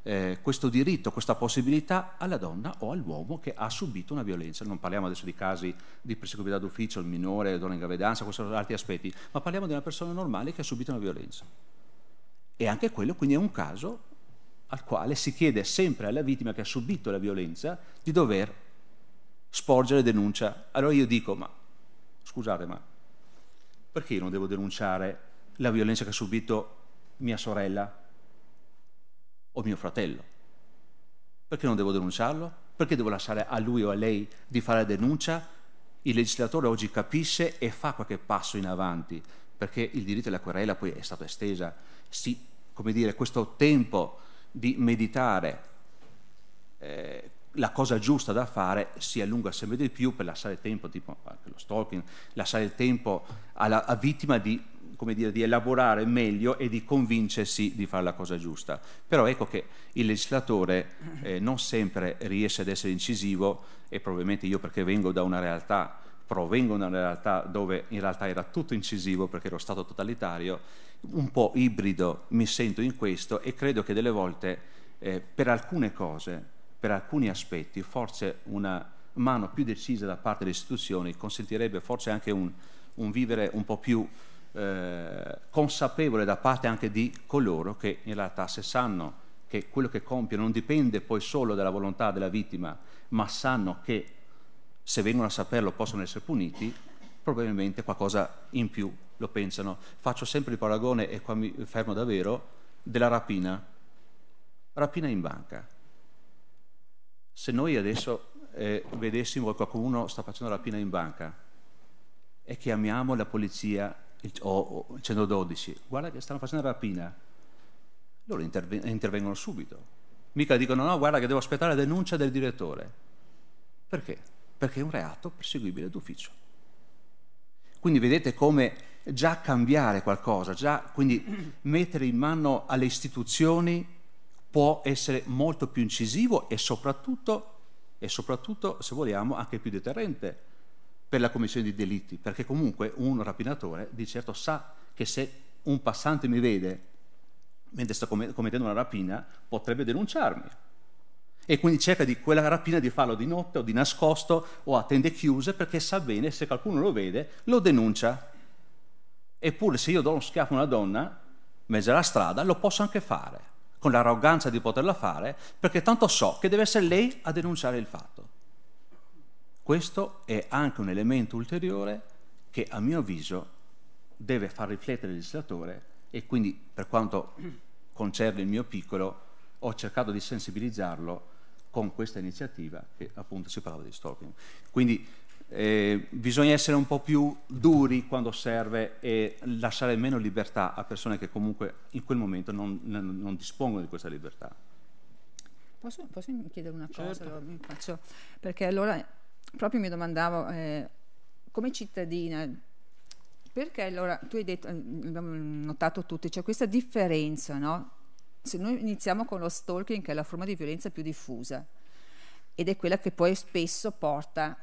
eh, questo diritto, questa possibilità alla donna o all'uomo che ha subito una violenza. Non parliamo adesso di casi di perseguità d'ufficio, il minore, la donna in gravidanza, questi sono altri aspetti, ma parliamo di una persona normale che ha subito una violenza. E anche quello quindi è un caso al quale si chiede sempre alla vittima che ha subito la violenza di dover sporgere denuncia. Allora io dico, ma scusate, ma perché io non devo denunciare la violenza che ha subito mia sorella o mio fratello. Perché non devo denunciarlo? Perché devo lasciare a lui o a lei di fare la denuncia? Il legislatore oggi capisce e fa qualche passo in avanti, perché il diritto alla querela poi è stato estesa. Si, come dire, questo tempo di meditare eh, la cosa giusta da fare si allunga sempre di più per lasciare tempo, tipo eh, lo stalking, lasciare il tempo alla vittima di come dire, di elaborare meglio e di convincersi di fare la cosa giusta. Però ecco che il legislatore eh, non sempre riesce ad essere incisivo e probabilmente io perché vengo da una realtà, provengo da una realtà dove in realtà era tutto incisivo perché ero stato totalitario, un po' ibrido mi sento in questo e credo che delle volte eh, per alcune cose, per alcuni aspetti, forse una mano più decisa da parte delle istituzioni consentirebbe forse anche un, un vivere un po' più eh, consapevole da parte anche di coloro che in realtà se sanno che quello che compiono non dipende poi solo dalla volontà della vittima, ma sanno che se vengono a saperlo possono essere puniti, probabilmente qualcosa in più lo pensano. Faccio sempre il paragone, e qua mi fermo davvero, della rapina. Rapina in banca. Se noi adesso eh, vedessimo che qualcuno sta facendo rapina in banca e chiamiamo la polizia o, o 112, guarda che stanno facendo rapina, loro interven intervengono subito. Mica dicono no, guarda che devo aspettare la denuncia del direttore. Perché? Perché è un reato perseguibile d'ufficio. Quindi vedete come già cambiare qualcosa, già quindi mettere in mano alle istituzioni può essere molto più incisivo e soprattutto, e soprattutto se vogliamo, anche più deterrente per la commissione di delitti, perché comunque un rapinatore di certo sa che se un passante mi vede mentre sto commettendo una rapina potrebbe denunciarmi e quindi cerca di quella rapina di farlo di notte o di nascosto o a tende chiuse perché sa bene se qualcuno lo vede lo denuncia. Eppure se io do uno schiaffo a una donna in mezzo alla strada lo posso anche fare, con l'arroganza di poterla fare, perché tanto so che deve essere lei a denunciare il fatto. Questo è anche un elemento ulteriore che a mio avviso deve far riflettere il legislatore e quindi per quanto concerne il mio piccolo ho cercato di sensibilizzarlo con questa iniziativa che appunto si parlava di stalking. Quindi eh, bisogna essere un po' più duri quando serve e lasciare meno libertà a persone che comunque in quel momento non, non, dispongono di questa libertà. Posso, posso chiedere una cosa? Certo. Allora, perché allora proprio mi domandavo eh, come cittadina perché allora tu hai detto eh, abbiamo notato tutti c'è cioè questa differenza no? se noi iniziamo con lo stalking che è la forma di violenza più diffusa ed è quella che poi spesso porta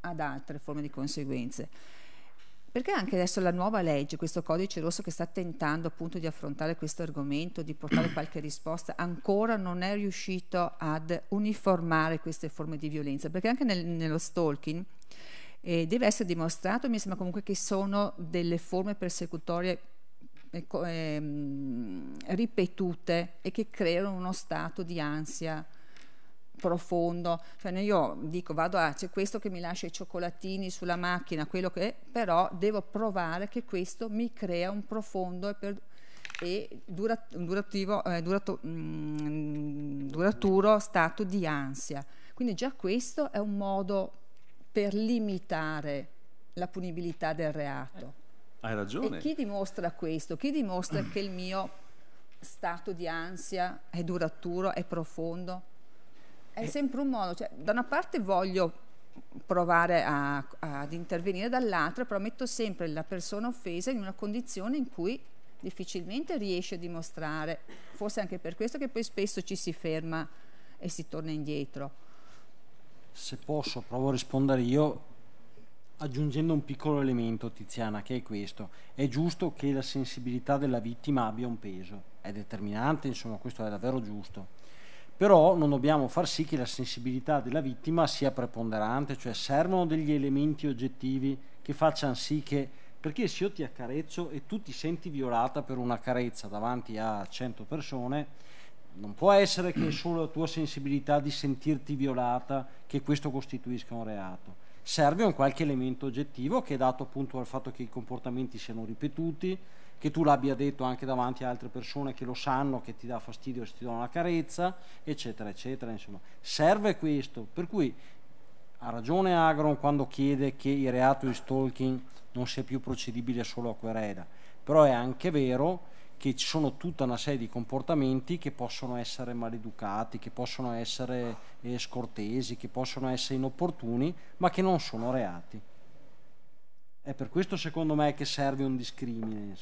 ad altre forme di conseguenze perché anche adesso la nuova legge, questo codice rosso che sta tentando appunto di affrontare questo argomento, di portare qualche risposta, ancora non è riuscito ad uniformare queste forme di violenza? Perché anche nel, nello stalking eh, deve essere dimostrato, mi sembra comunque che sono delle forme persecutorie eh, ehm, ripetute e che creano uno stato di ansia profondo, cioè io dico vado a c'è questo che mi lascia i cioccolatini sulla macchina, quello che è, però devo provare che questo mi crea un profondo e, per, e durat, durativo, eh, durato, mh, mm, duraturo stato di ansia. Quindi già questo è un modo per limitare la punibilità del reato. Hai ragione. E chi dimostra questo? Chi dimostra che il mio stato di ansia è duraturo, è profondo? È sempre un modo, cioè, da una parte voglio provare a, ad intervenire dall'altra, però metto sempre la persona offesa in una condizione in cui difficilmente riesce a dimostrare, forse anche per questo che poi spesso ci si ferma e si torna indietro. Se posso, provo a rispondere io aggiungendo un piccolo elemento, Tiziana, che è questo. È giusto che la sensibilità della vittima abbia un peso, è determinante, insomma questo è davvero giusto però non dobbiamo far sì che la sensibilità della vittima sia preponderante, cioè servono degli elementi oggettivi che facciano sì che, perché se io ti accarezzo e tu ti senti violata per una carezza davanti a 100 persone, non può essere che solo la tua sensibilità di sentirti violata che questo costituisca un reato. Serve un qualche elemento oggettivo che è dato appunto al fatto che i comportamenti siano ripetuti, che tu l'abbia detto anche davanti a altre persone che lo sanno che ti dà fastidio se ti do una carezza, eccetera, eccetera. Insomma, serve questo. Per cui ha ragione Agron quando chiede che il reato di stalking non sia più procedibile solo a querela, però è anche vero che ci sono tutta una serie di comportamenti che possono essere maleducati, che possono essere eh, scortesi, che possono essere inopportuni, ma che non sono reati. È per questo secondo me che serve un discrimine.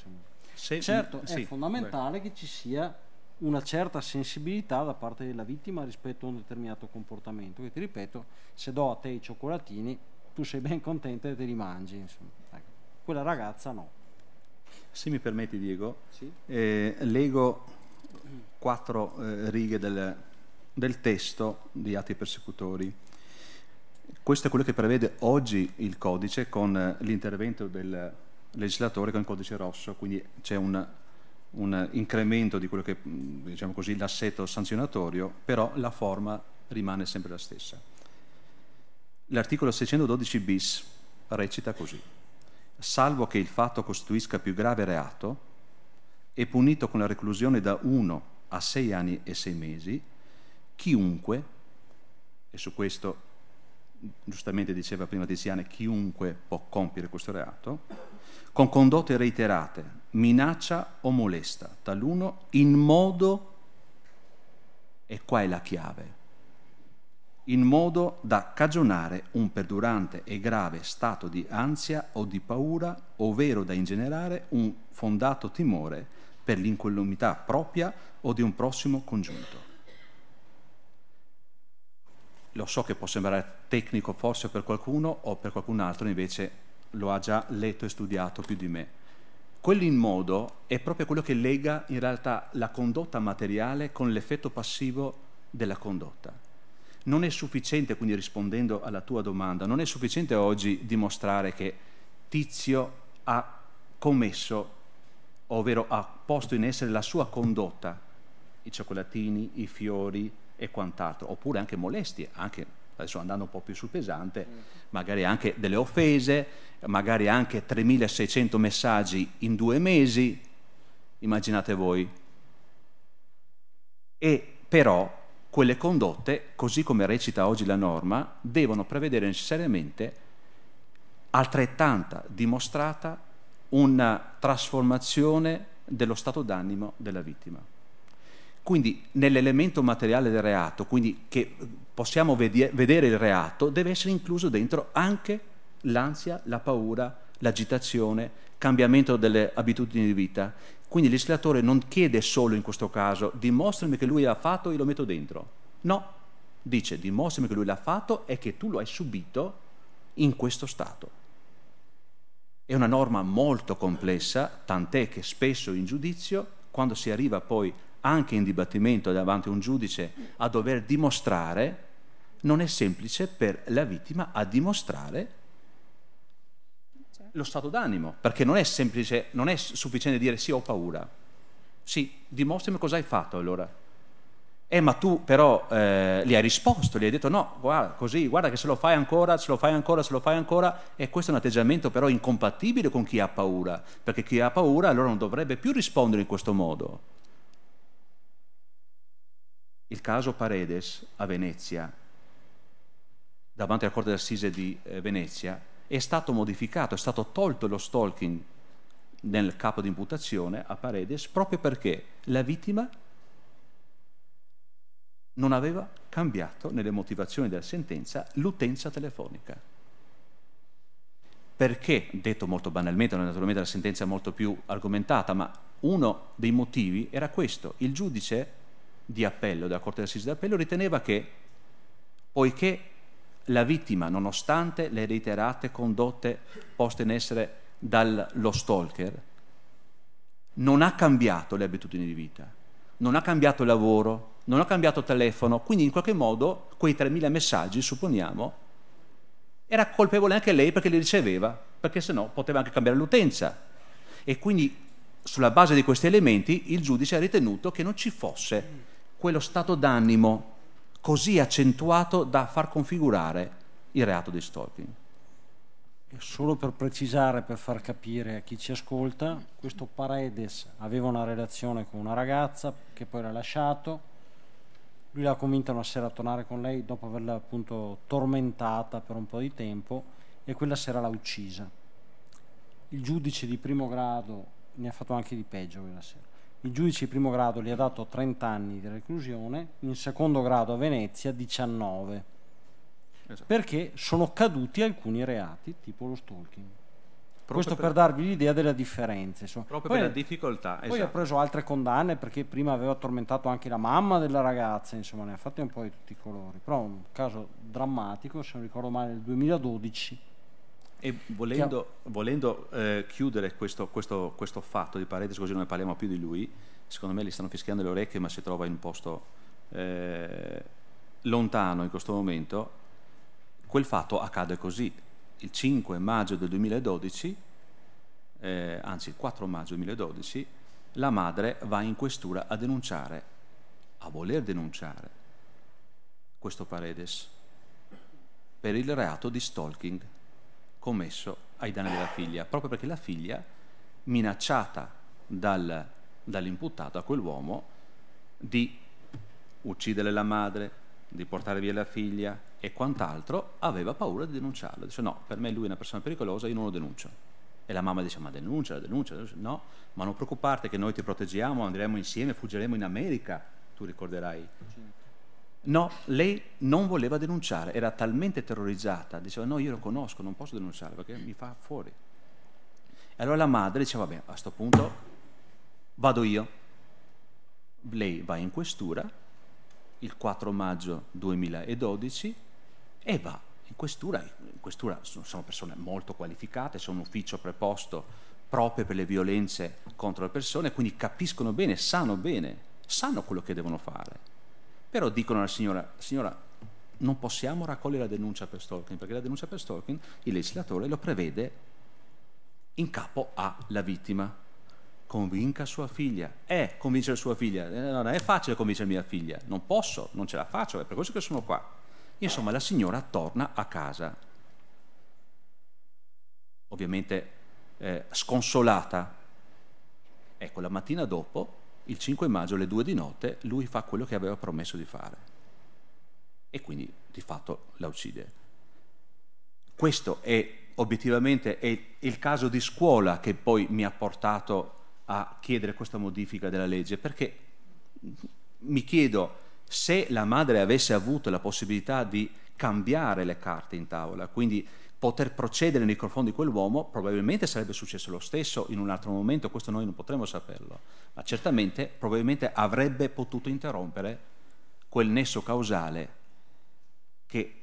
Se, certo, mm, sì, è fondamentale beh. che ci sia una certa sensibilità da parte della vittima rispetto a un determinato comportamento. Che ti ripeto, se do a te i cioccolatini, tu sei ben contenta e te li mangi. Ecco. Quella ragazza no. Se mi permetti, Diego, sì? eh, leggo quattro eh, righe del, del testo di Atti Persecutori questo è quello che prevede oggi il codice con eh, l'intervento del legislatore con il codice rosso, quindi c'è un, un incremento di quello che mm, diciamo così l'assetto sanzionatorio, però la forma rimane sempre la stessa. L'articolo 612 bis recita così: salvo che il fatto costituisca più grave reato, è punito con la reclusione da 1 a 6 anni e 6 mesi chiunque, e su questo giustamente diceva prima Tiziane, chiunque può compiere questo reato, con condotte reiterate, minaccia o molesta taluno in modo, e qua è la chiave, in modo da cagionare un perdurante e grave stato di ansia o di paura, ovvero da ingenerare un fondato timore per l'incolumità propria o di un prossimo congiunto lo so che può sembrare tecnico forse per qualcuno o per qualcun altro invece lo ha già letto e studiato più di me. Quello in modo è proprio quello che lega in realtà la condotta materiale con l'effetto passivo della condotta. Non è sufficiente, quindi rispondendo alla tua domanda, non è sufficiente oggi dimostrare che Tizio ha commesso, ovvero ha posto in essere la sua condotta, i cioccolatini, i fiori, e quant'altro, oppure anche molestie, anche, adesso andando un po' più sul pesante, mm. magari anche delle offese, magari anche 3600 messaggi in due mesi, immaginate voi. E però quelle condotte, così come recita oggi la norma, devono prevedere necessariamente altrettanta dimostrata una trasformazione dello stato d'animo della vittima. Quindi nell'elemento materiale del reato, quindi che possiamo vedere il reato, deve essere incluso dentro anche l'ansia, la paura, l'agitazione, cambiamento delle abitudini di vita. Quindi il legislatore non chiede solo in questo caso dimostrami che lui l'ha fatto e lo metto dentro. No, dice dimostrami che lui l'ha fatto e che tu lo hai subito in questo stato. È una norma molto complessa, tant'è che spesso in giudizio, quando si arriva poi a anche in dibattimento davanti a un giudice a dover dimostrare, non è semplice per la vittima a dimostrare certo. lo stato d'animo, perché non è semplice, non è sufficiente dire sì ho paura. Sì, dimostrami cosa hai fatto allora. Eh, ma tu però eh, gli hai risposto, gli hai detto no, guarda, così, guarda che se lo fai ancora, se lo fai ancora, se lo fai ancora, e questo è un atteggiamento però incompatibile con chi ha paura, perché chi ha paura allora non dovrebbe più rispondere in questo modo il caso Paredes a Venezia, davanti alla Corte d'Assise di eh, Venezia, è stato modificato, è stato tolto lo stalking nel capo di imputazione a Paredes proprio perché la vittima non aveva cambiato nelle motivazioni della sentenza l'utenza telefonica. Perché, detto molto banalmente, non è naturalmente la sentenza molto più argomentata, ma uno dei motivi era questo, il giudice di appello, della Corte d'Assise d'Appello, riteneva che, poiché la vittima, nonostante le reiterate condotte poste in essere dallo stalker, non ha cambiato le abitudini di vita, non ha cambiato lavoro, non ha cambiato telefono, quindi in qualche modo quei 3.000 messaggi, supponiamo, era colpevole anche lei perché li riceveva, perché se no poteva anche cambiare l'utenza. E quindi sulla base di questi elementi il giudice ha ritenuto che non ci fosse quello stato d'animo così accentuato da far configurare il reato di stalking. E solo per precisare, per far capire a chi ci ascolta, questo Paredes aveva una relazione con una ragazza che poi l'ha lasciato, lui l'ha convinta una sera a tornare con lei dopo averla appunto tormentata per un po' di tempo e quella sera l'ha uccisa. Il giudice di primo grado ne ha fatto anche di peggio quella sera il giudice di primo grado gli ha dato 30 anni di reclusione, in secondo grado a Venezia 19. Esatto. Perché sono caduti alcuni reati, tipo lo stalking. Proprio Questo per, per darvi l'idea delle differenze. Insomma. Proprio poi, per la difficoltà. Poi esatto. ha preso altre condanne perché prima aveva tormentato anche la mamma della ragazza, insomma ne ha fatte un po' di tutti i colori. Però un caso drammatico, se non ricordo male, nel 2012 e volendo, volendo eh, chiudere questo, questo, questo, fatto di Paredes, così non ne parliamo più di lui, secondo me gli stanno fischiando le orecchie, ma si trova in un posto eh, lontano in questo momento. Quel fatto accade così. Il 5 maggio del 2012, eh, anzi il 4 maggio 2012, la madre va in questura a denunciare, a voler denunciare questo Paredes per il reato di stalking commesso ai danni della figlia, proprio perché la figlia, minacciata dal, dall'imputato, a quell'uomo, di uccidere la madre, di portare via la figlia e quant'altro, aveva paura di denunciarlo. Dice no, per me lui è una persona pericolosa, io non lo denuncio. E la mamma dice ma denuncia, denuncia, denuncia. No, ma non preoccuparti che noi ti proteggiamo, andremo insieme, fuggiremo in America, tu ricorderai. No, lei non voleva denunciare, era talmente terrorizzata, diceva no, io lo conosco, non posso denunciare perché mi fa fuori. E allora la madre diceva, vabbè, a questo punto vado io. Lei va in questura il 4 maggio 2012 e va in questura. In questura sono persone molto qualificate, sono un ufficio preposto proprio per le violenze contro le persone, quindi capiscono bene, sanno bene, sanno quello che devono fare però dicono alla signora, signora, non possiamo raccogliere la denuncia per stalking, perché la denuncia per stalking il legislatore lo prevede in capo alla vittima. Convinca sua figlia. Eh, convincere sua figlia. Eh, non è facile convincere mia figlia. Non posso, non ce la faccio, è per questo che sono qua. Insomma, la signora torna a casa. Ovviamente eh, sconsolata. Ecco, la mattina dopo il 5 maggio alle 2 di notte lui fa quello che aveva promesso di fare e quindi di fatto la uccide. Questo è obiettivamente è il caso di scuola che poi mi ha portato a chiedere questa modifica della legge, perché mi chiedo se la madre avesse avuto la possibilità di cambiare le carte in tavola, quindi poter procedere nei confronti di quell'uomo, probabilmente sarebbe successo lo stesso in un altro momento, questo noi non potremmo saperlo, ma certamente probabilmente avrebbe potuto interrompere quel nesso causale che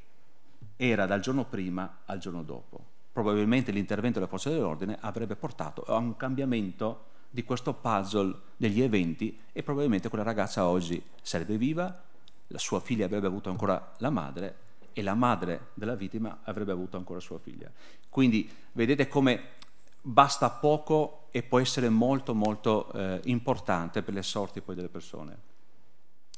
era dal giorno prima al giorno dopo. Probabilmente l'intervento delle forze dell'ordine avrebbe portato a un cambiamento di questo puzzle degli eventi e probabilmente quella ragazza oggi sarebbe viva, la sua figlia avrebbe avuto ancora la madre e la madre della vittima avrebbe avuto ancora sua figlia. Quindi vedete come basta poco e può essere molto molto eh, importante per le sorti poi delle persone.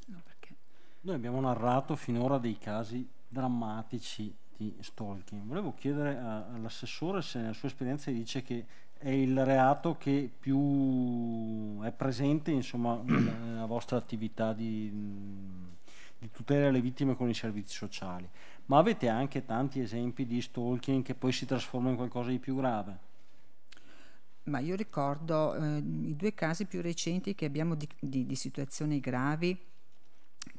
No, perché... Noi abbiamo narrato finora dei casi drammatici di stalking. Volevo chiedere a, eh, all'assessore se nella sua esperienza dice che è il reato che più è presente insomma, nella vostra attività di mm, di tutela alle vittime con i servizi sociali, ma avete anche tanti esempi di stalking che poi si trasforma in qualcosa di più grave. Ma io ricordo eh, i due casi più recenti che abbiamo di, di, di situazioni gravi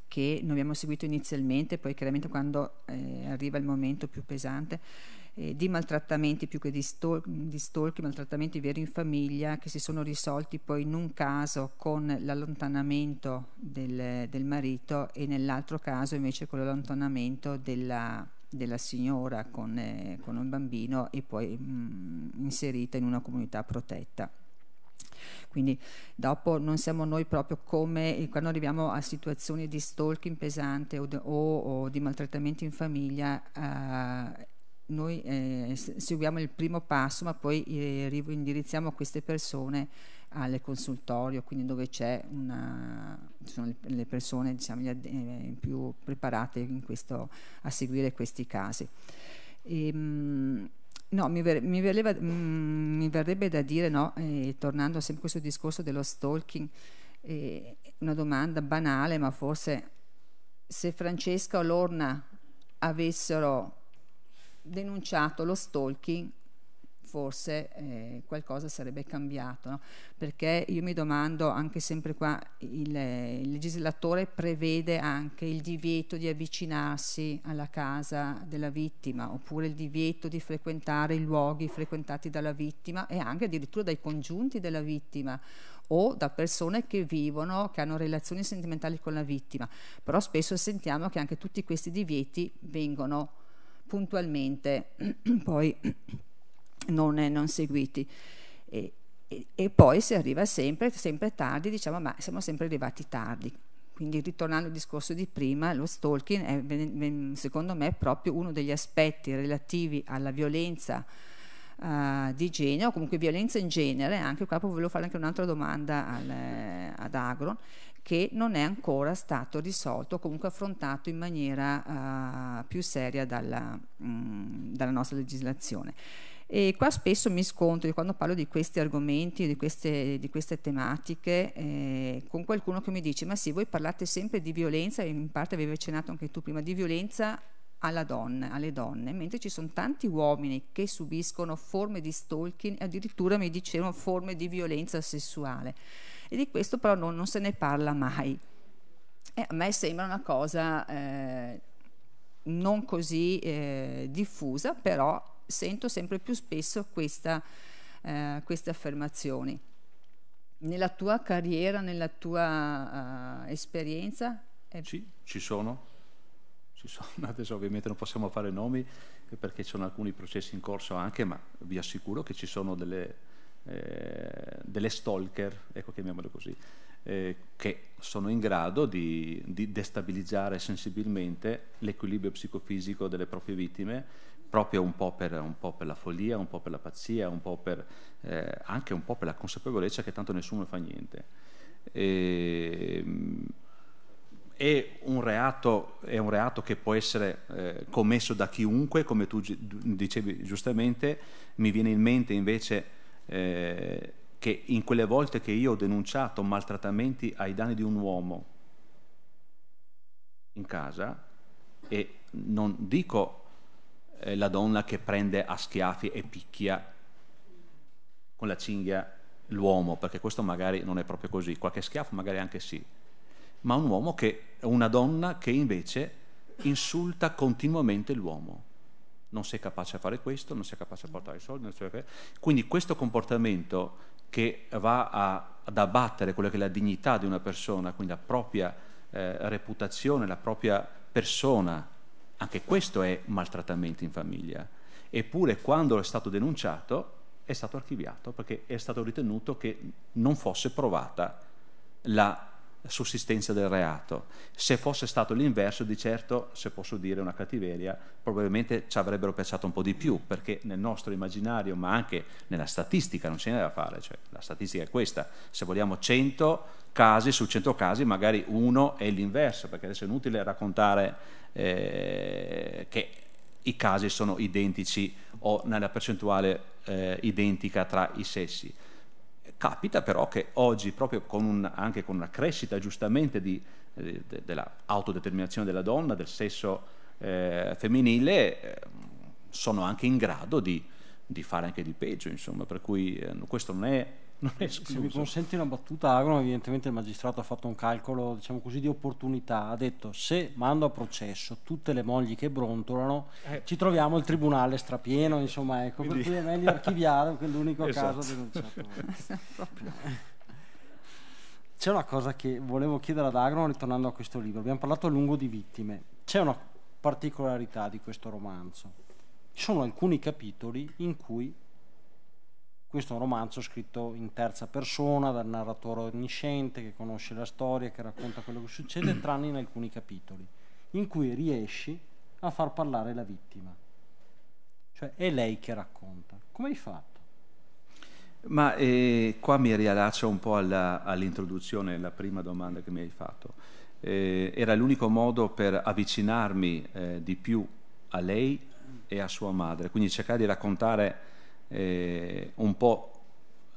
che non abbiamo seguito inizialmente, poi chiaramente quando eh, arriva il momento più pesante eh, di maltrattamenti più che di, stor- di stalking, maltrattamenti veri in famiglia che si sono risolti poi in un caso con l'allontanamento del, del marito e nell'altro caso invece con l'allontanamento della, della signora con, eh, con, un bambino e poi mh, mm, inserita in una comunità protetta. Quindi dopo non siamo noi proprio come eh, quando arriviamo a situazioni di stalking pesante o, de, o, o di maltrattamenti in famiglia eh, noi eh, seguiamo il primo passo ma poi eh, indirizziamo queste persone al consultorio, quindi dove c'è una, sono le persone diciamo, eh, più preparate in questo, a seguire questi casi. E, ehm, mh, No, mi, ver mi, verleva, mh, mm, mi, verrebbe da dire, no, eh, tornando sempre a questo discorso dello stalking, eh, una domanda banale, ma forse se Francesca o Lorna avessero denunciato lo stalking forse eh, qualcosa sarebbe cambiato, no? perché io mi domando, anche sempre qua, il, il, legislatore prevede anche il divieto di avvicinarsi alla casa della vittima, oppure il divieto di frequentare i luoghi frequentati dalla vittima e anche addirittura dai congiunti della vittima o da persone che vivono, che hanno relazioni sentimentali con la vittima, però spesso sentiamo che anche tutti questi divieti vengono puntualmente poi non, eh, non seguiti. E, e, e, poi si arriva sempre, sempre tardi, diciamo, ma siamo sempre arrivati tardi. Quindi ritornando al discorso di prima, lo stalking è secondo me proprio uno degli aspetti relativi alla violenza uh, di genere o comunque violenza in genere, anche qua volevo fare anche un'altra domanda al, eh, ad Agron, che non è ancora stato risolto, o comunque affrontato in maniera uh, più seria dalla, mh, mm, dalla nostra legislazione. E qua spesso mi scontro quando parlo di questi argomenti, di queste, di queste tematiche, eh, con qualcuno che mi dice: Ma sì, voi parlate sempre di violenza, e in parte avevi accennato anche tu prima, di violenza alla donna, alle donne, mentre ci sono tanti uomini che subiscono forme di stalking, addirittura mi dicevano forme di violenza sessuale e di questo però non, non se ne parla mai. E a me sembra una cosa eh, non così eh, diffusa, però sento sempre più spesso questa, eh, queste affermazioni. Nella tua carriera, nella tua uh, esperienza? Sì, ci sono, ci sono, adesso ovviamente non possiamo fare nomi perché ci sono alcuni processi in corso anche, ma vi assicuro che ci sono delle eh, delle stalker, ecco chiamiamole così, eh, che sono in grado di, di destabilizzare sensibilmente l'equilibrio psicofisico delle proprie vittime, proprio un po, per, un po, per, la follia, un po' per la pazzia, un po per, eh, anche un po' per la consapevolezza che tanto nessuno fa niente. E, ehm, è un, reato, è un reato, che può essere eh, commesso da chiunque, come tu dicevi giustamente, mi viene in mente invece eh, che in quelle volte che io ho denunciato maltrattamenti ai danni di un uomo in casa, e non dico eh, la donna che prende a schiaffi e picchia con la cinghia l'uomo, perché questo magari non è proprio così, qualche schiaffo magari anche sì, ma un uomo che, una donna che invece insulta continuamente l'uomo non sei capace a fare questo, non sei capace a portare i soldi. Quindi questo comportamento che va a, ad abbattere quella che è la dignità di una persona, quindi la propria eh, reputazione, la propria persona, anche questo è maltrattamento in famiglia. Eppure quando è stato denunciato è stato archiviato perché è stato ritenuto che non fosse provata la sussistenza del reato. Se fosse stato l'inverso, di certo, se posso dire una cattiveria, probabilmente ci avrebbero piaciuto un po' di più, perché nel nostro immaginario, ma anche nella statistica, non ce n'è da fare, cioè, la statistica è questa, se vogliamo 100 casi, su 100 casi magari uno è l'inverso, perché adesso è inutile raccontare eh, che i casi sono identici o nella percentuale eh, identica tra i sessi. Capita però che oggi, proprio con un, anche con una crescita giustamente di, eh, de, dell'autodeterminazione della donna, del sesso eh, femminile, ehm, sono anche in grado di, di, fare anche di peggio, insomma, per cui eh, questo non è non è Se mi consenti una battuta agono, evidentemente il magistrato ha fatto un calcolo, diciamo così, di opportunità. Ha detto se mando a processo tutte le mogli che brontolano, eh. ci troviamo il tribunale strapieno, insomma, ecco, Quindi... per cui è meglio archiviare quell'unico esatto. caso denunciato. C'è una cosa che volevo chiedere ad Agrono ritornando a questo libro. Abbiamo parlato a lungo di vittime. C'è una particolarità di questo romanzo. Ci sono alcuni capitoli in cui questo è un romanzo scritto in terza persona dal narratore onnisciente che conosce la storia, che racconta quello che succede, tranne in alcuni capitoli, in cui riesci a far parlare la vittima. Cioè è lei che racconta. Come hai fatto? Ma eh, qua mi riallaccio un po' alla, all'introduzione, alla prima domanda che mi hai fatto. Eh, era l'unico modo per avvicinarmi eh, di più a lei e a sua madre, quindi cercare di raccontare eh, un po'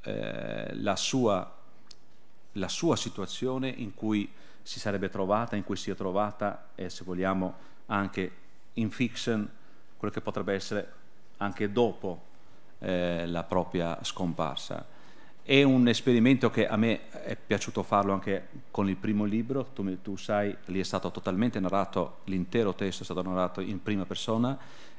eh, la, sua, la, sua, situazione in cui si sarebbe trovata, in cui si è trovata e se vogliamo anche in fiction quello che potrebbe essere anche dopo eh, la propria scomparsa. È un esperimento che a me è piaciuto farlo anche con il primo libro, tu, tu sai, lì è stato totalmente narrato, l'intero testo è stato narrato in prima persona,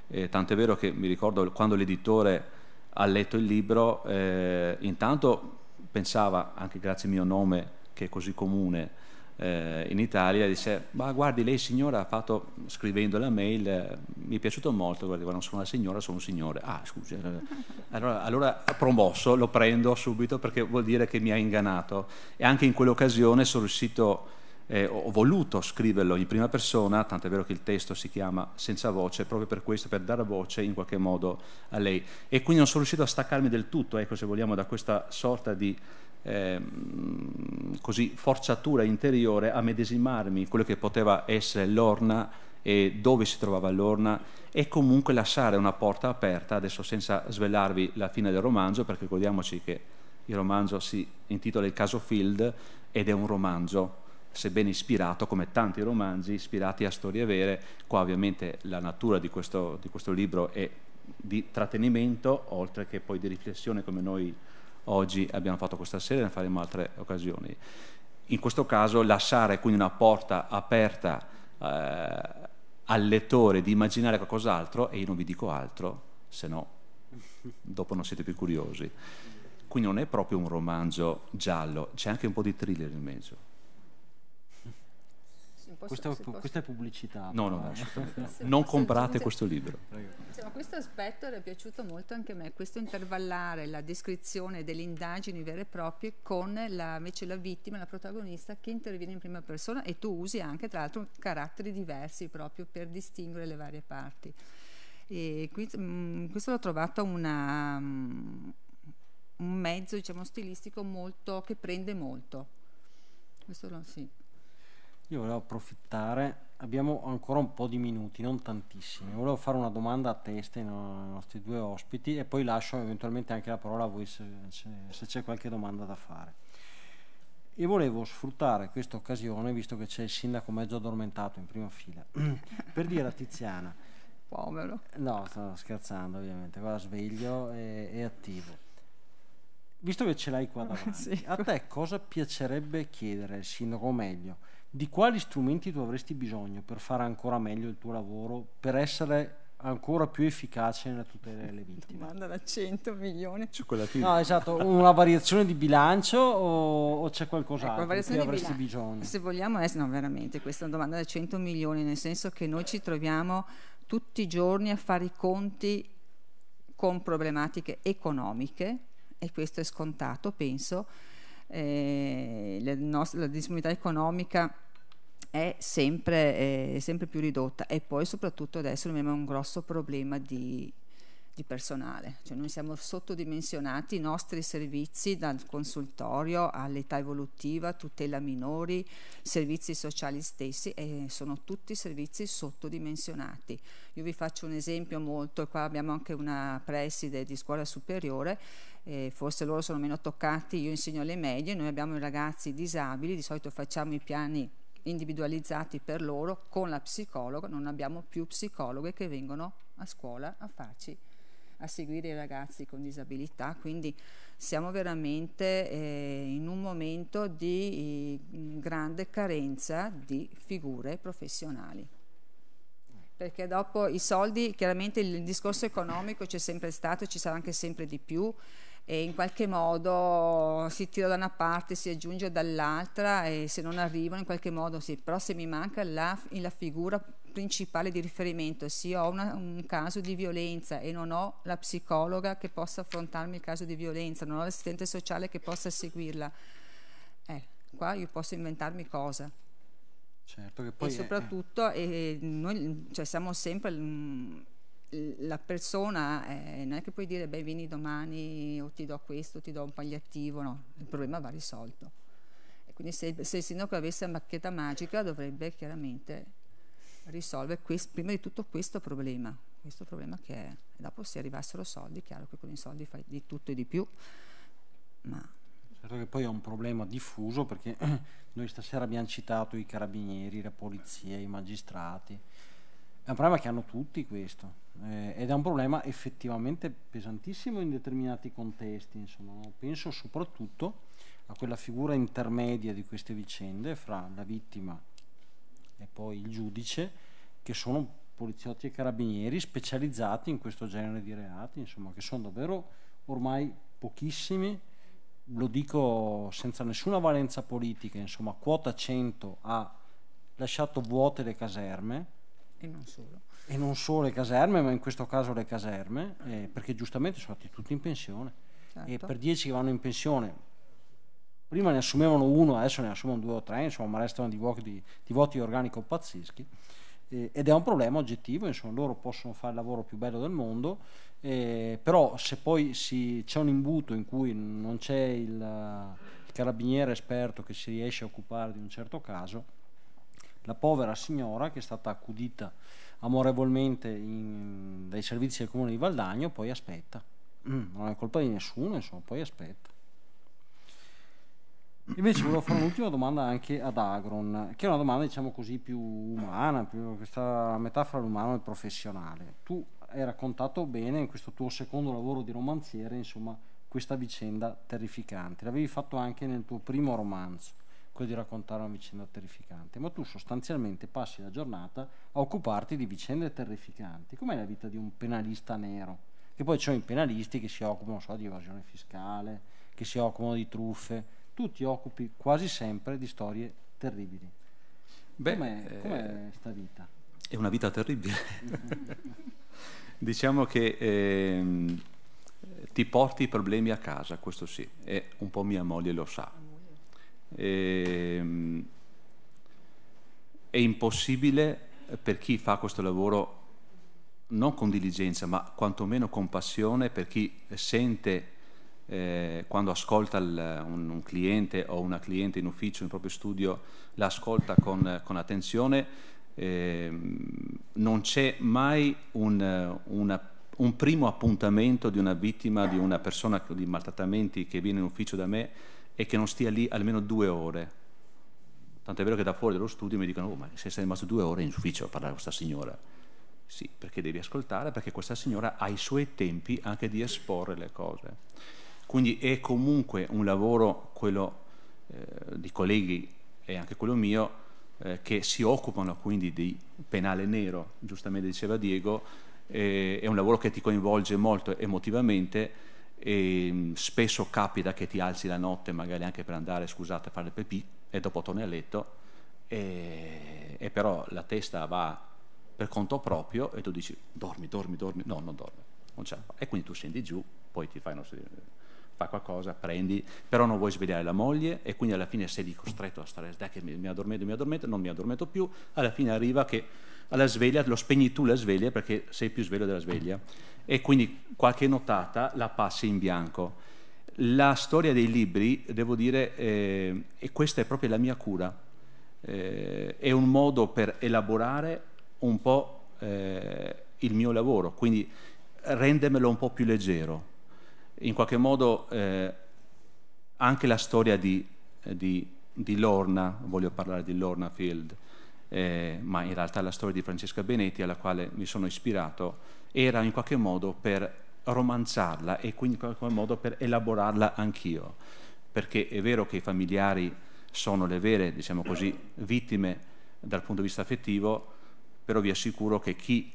eh, tant'è vero che mi ricordo quando l'editore ha letto il libro, eh, intanto pensava, anche grazie al mio nome che è così comune eh, in Italia, disse, ma guardi lei signora ha fatto, scrivendo la mail, eh, mi è piaciuto molto, guardi, non sono una signora, sono un signore. Ah, scusi, eh, allora, allora promosso, lo prendo subito perché vuol dire che mi ha ingannato. E anche in quell'occasione sono riuscito eh, ho voluto scriverlo in prima persona, tanto è vero che il testo si chiama Senza voce, proprio per questo, per dare voce in qualche modo a lei. E quindi non sono riuscito a staccarmi del tutto, ecco se vogliamo, da questa sorta di eh, così, forzatura interiore a medesimarmi quello che poteva essere l'orna e dove si trovava l'orna e comunque lasciare una porta aperta, adesso senza svelarvi la fine del romanzo, perché ricordiamoci che il romanzo si intitola Il caso Field ed è un romanzo sebbene ispirato come tanti romanzi ispirati a storie vere. Qua ovviamente la natura di questo, di questo libro è di trattenimento, oltre che poi di riflessione come noi oggi abbiamo fatto questa sera e ne faremo altre occasioni. In questo caso lasciare quindi una porta aperta eh, al lettore di immaginare qualcos'altro e io non vi dico altro, se no dopo non siete più curiosi. Quindi non è proprio un romanzo giallo, c'è anche un po' di thriller in mezzo. Questa, questa, è pubblicità. No, no, no. Ah. non comprate questo libro. Sì, questo aspetto era piaciuto molto anche a me, questo intervallare la descrizione delle indagini vere e proprie con la, invece la vittima, la protagonista che interviene in prima persona e tu usi anche tra l'altro caratteri diversi proprio per distinguere le varie parti. E qui, mh, mm, questo l'ho trovato una, mh, mm, un mezzo diciamo, stilistico molto, che prende molto. Questo lo, sì. Io volevo approfittare, abbiamo ancora un po' di minuti, non tantissimi. Volevo fare una domanda a testa ai nostri due ospiti e poi lascio eventualmente anche la parola a voi se, se c'è qualche domanda da fare. E volevo sfruttare questa occasione, visto che c'è il sindaco mezzo addormentato in prima fila, per dire a Tiziana... Povero. No, sto scherzando ovviamente, va sveglio e, e attivo visto che ce l'hai qua davanti, sì. a te cosa piacerebbe chiedere al sindaco, o meglio, di quali strumenti tu avresti bisogno per fare ancora meglio il tuo lavoro, per essere ancora più efficace nella tutela delle vittime. Domanda da 100 milioni. Cioccolatini. No, esatto, una variazione di bilancio o, o c'è qualcos'altro ecco, di cui avresti bilan- bisogno? Se vogliamo, essere, eh, no, veramente, questa è una domanda da 100 milioni, nel senso che noi ci troviamo tutti i giorni a fare i conti con problematiche economiche, e questo è scontato, penso, eh, la, nostra, la disponibilità economica è sempre, eh, sempre, più ridotta e poi soprattutto adesso abbiamo un grosso problema di, di personale, cioè noi siamo sottodimensionati, i nostri servizi dal consultorio all'età evolutiva, tutela minori, servizi sociali stessi e sono tutti servizi sottodimensionati. Io vi faccio un esempio molto, qua abbiamo anche una preside di scuola superiore eh, forse loro sono meno toccati, io insegno le medie, noi abbiamo i ragazzi disabili, di solito facciamo i piani individualizzati per loro con la psicologa, non abbiamo più psicologhe che vengono a scuola a farci a seguire i ragazzi con disabilità, quindi siamo veramente eh, in un momento di mm, grande carenza di figure professionali. Perché dopo i soldi, chiaramente il discorso economico c'è sempre stato, ci sarà anche sempre di più, e in qualche modo si tira da una parte, si aggiunge dall'altra e se non arrivano in qualche modo sì, però se mi manca la, la figura principale di riferimento, se ho una, un caso di violenza e non ho la psicologa che possa affrontarmi il caso di violenza, non ho l'assistente sociale che possa seguirla, eh, qua io posso inventarmi cosa. Certo, che e eh. soprattutto è, Eh, noi cioè, siamo sempre mm, la persona eh, non è che puoi dire beh vieni domani o ti do questo, ti do un palliativo, no, il problema va risolto. E quindi se, se il sindaco avesse la macchetta magica dovrebbe chiaramente risolvere questo, prima di tutto questo problema, questo problema che è, dopo se arrivassero soldi, chiaro che con i soldi fai di tutto e di più, ma... Certo che poi è un problema diffuso perché noi stasera abbiamo citato i carabinieri, la polizia, i magistrati è un problema che hanno tutti questo eh, ed è un problema effettivamente pesantissimo in determinati contesti. Insomma. Penso soprattutto a quella figura intermedia di queste vicende fra la vittima e poi il giudice, che sono poliziotti e carabinieri specializzati in questo genere di reati, insomma, che sono davvero ormai pochissimi, lo dico senza nessuna valenza politica, insomma, quota 100 ha lasciato vuote le caserme e non solo. E non solo le caserme, ma in questo caso le caserme, eh, perché giustamente sono tutti in pensione. Certo. E per dieci che vanno in pensione, prima ne assumevano uno, adesso ne assumono due o tre, insomma, ma restano di, vuoti di, di voti organico pazzeschi. Eh, ed è un problema oggettivo, insomma, loro possono fare il lavoro più bello del mondo, eh, però se poi si, c'è un imbuto in cui non c'è il, il carabiniere esperto che si riesce a occupare di un certo caso, la povera signora che è stata accudita amorevolmente in, dai servizi del comune di Valdagno, poi aspetta. Mm, non è colpa di nessuno, insomma, poi aspetta. Invece volevo fare un'ultima domanda anche ad Agron, che è una domanda diciamo così più umana, più questa metafora dell'umano e professionale. Tu hai raccontato bene in questo tuo secondo lavoro di romanziere, insomma, questa vicenda terrificante. L'avevi fatto anche nel tuo primo romanzo cerco di raccontare una vicenda terrificante, ma tu sostanzialmente passi la giornata a occuparti di vicende terrificanti. Com'è la vita di un penalista nero? Che poi ci sono i penalisti che si occupano so, di evasione fiscale, che si occupano di truffe. Tu ti occupi quasi sempre di storie terribili. Beh, com'è, eh, com'è sta vita? È una vita terribile. diciamo che eh, ti porti i problemi a casa, questo sì, e un po' mia moglie lo sa e, ehm, è impossibile per chi fa questo lavoro non con diligenza, ma quantomeno con passione per chi sente eh, quando ascolta il, un, un, cliente o una cliente in ufficio, in proprio studio, l'ascolta con, con attenzione, eh, non c'è mai un, una, un primo appuntamento di una vittima, di una persona di maltrattamenti che viene in ufficio da me e che non stia lì almeno due ore. Tanto è vero che da fuori dello studio mi dicono, oh, ma se sei rimasto due ore in ufficio a parlare con questa signora. Sì, perché devi ascoltare, perché questa signora ha i suoi tempi anche di esporre le cose. Quindi è comunque un lavoro, quello eh, di colleghi e anche quello mio, eh, che si occupano quindi di penale nero, giustamente diceva Diego, eh, è un lavoro che ti coinvolge molto emotivamente e mm, spesso capita che ti alzi la notte magari anche per andare, scusate, a fare il pepì e dopo torni a letto e, e però la testa va per conto proprio e tu dici dormi, dormi, dormi, no, non dorme, non c'è. E quindi tu scendi giù, poi ti fai, uno, fai qualcosa, prendi, però non vuoi svegliare la moglie e quindi alla fine sei lì costretto a stare, dai che mi, mi addormento, mi addormento, non mi addormento più, alla fine arriva che alla sveglia, lo spegni tu la sveglia perché sei più sveglio della sveglia e quindi qualche notata la passi in bianco. La storia dei libri, devo dire, eh, e questa è proprio la mia cura, eh, è un modo per elaborare un po' eh, il mio lavoro, quindi rendermelo un po' più leggero. In qualche modo eh, anche la storia di, di, di, Lorna, voglio parlare di Lorna Field, eh, ma in realtà la storia di Francesca Benetti alla quale mi sono ispirato, era in qualche modo per romanzarla e quindi in qualche modo per elaborarla anch'io, perché è vero che i familiari sono le vere, diciamo così, vittime dal punto di vista affettivo, però vi assicuro che chi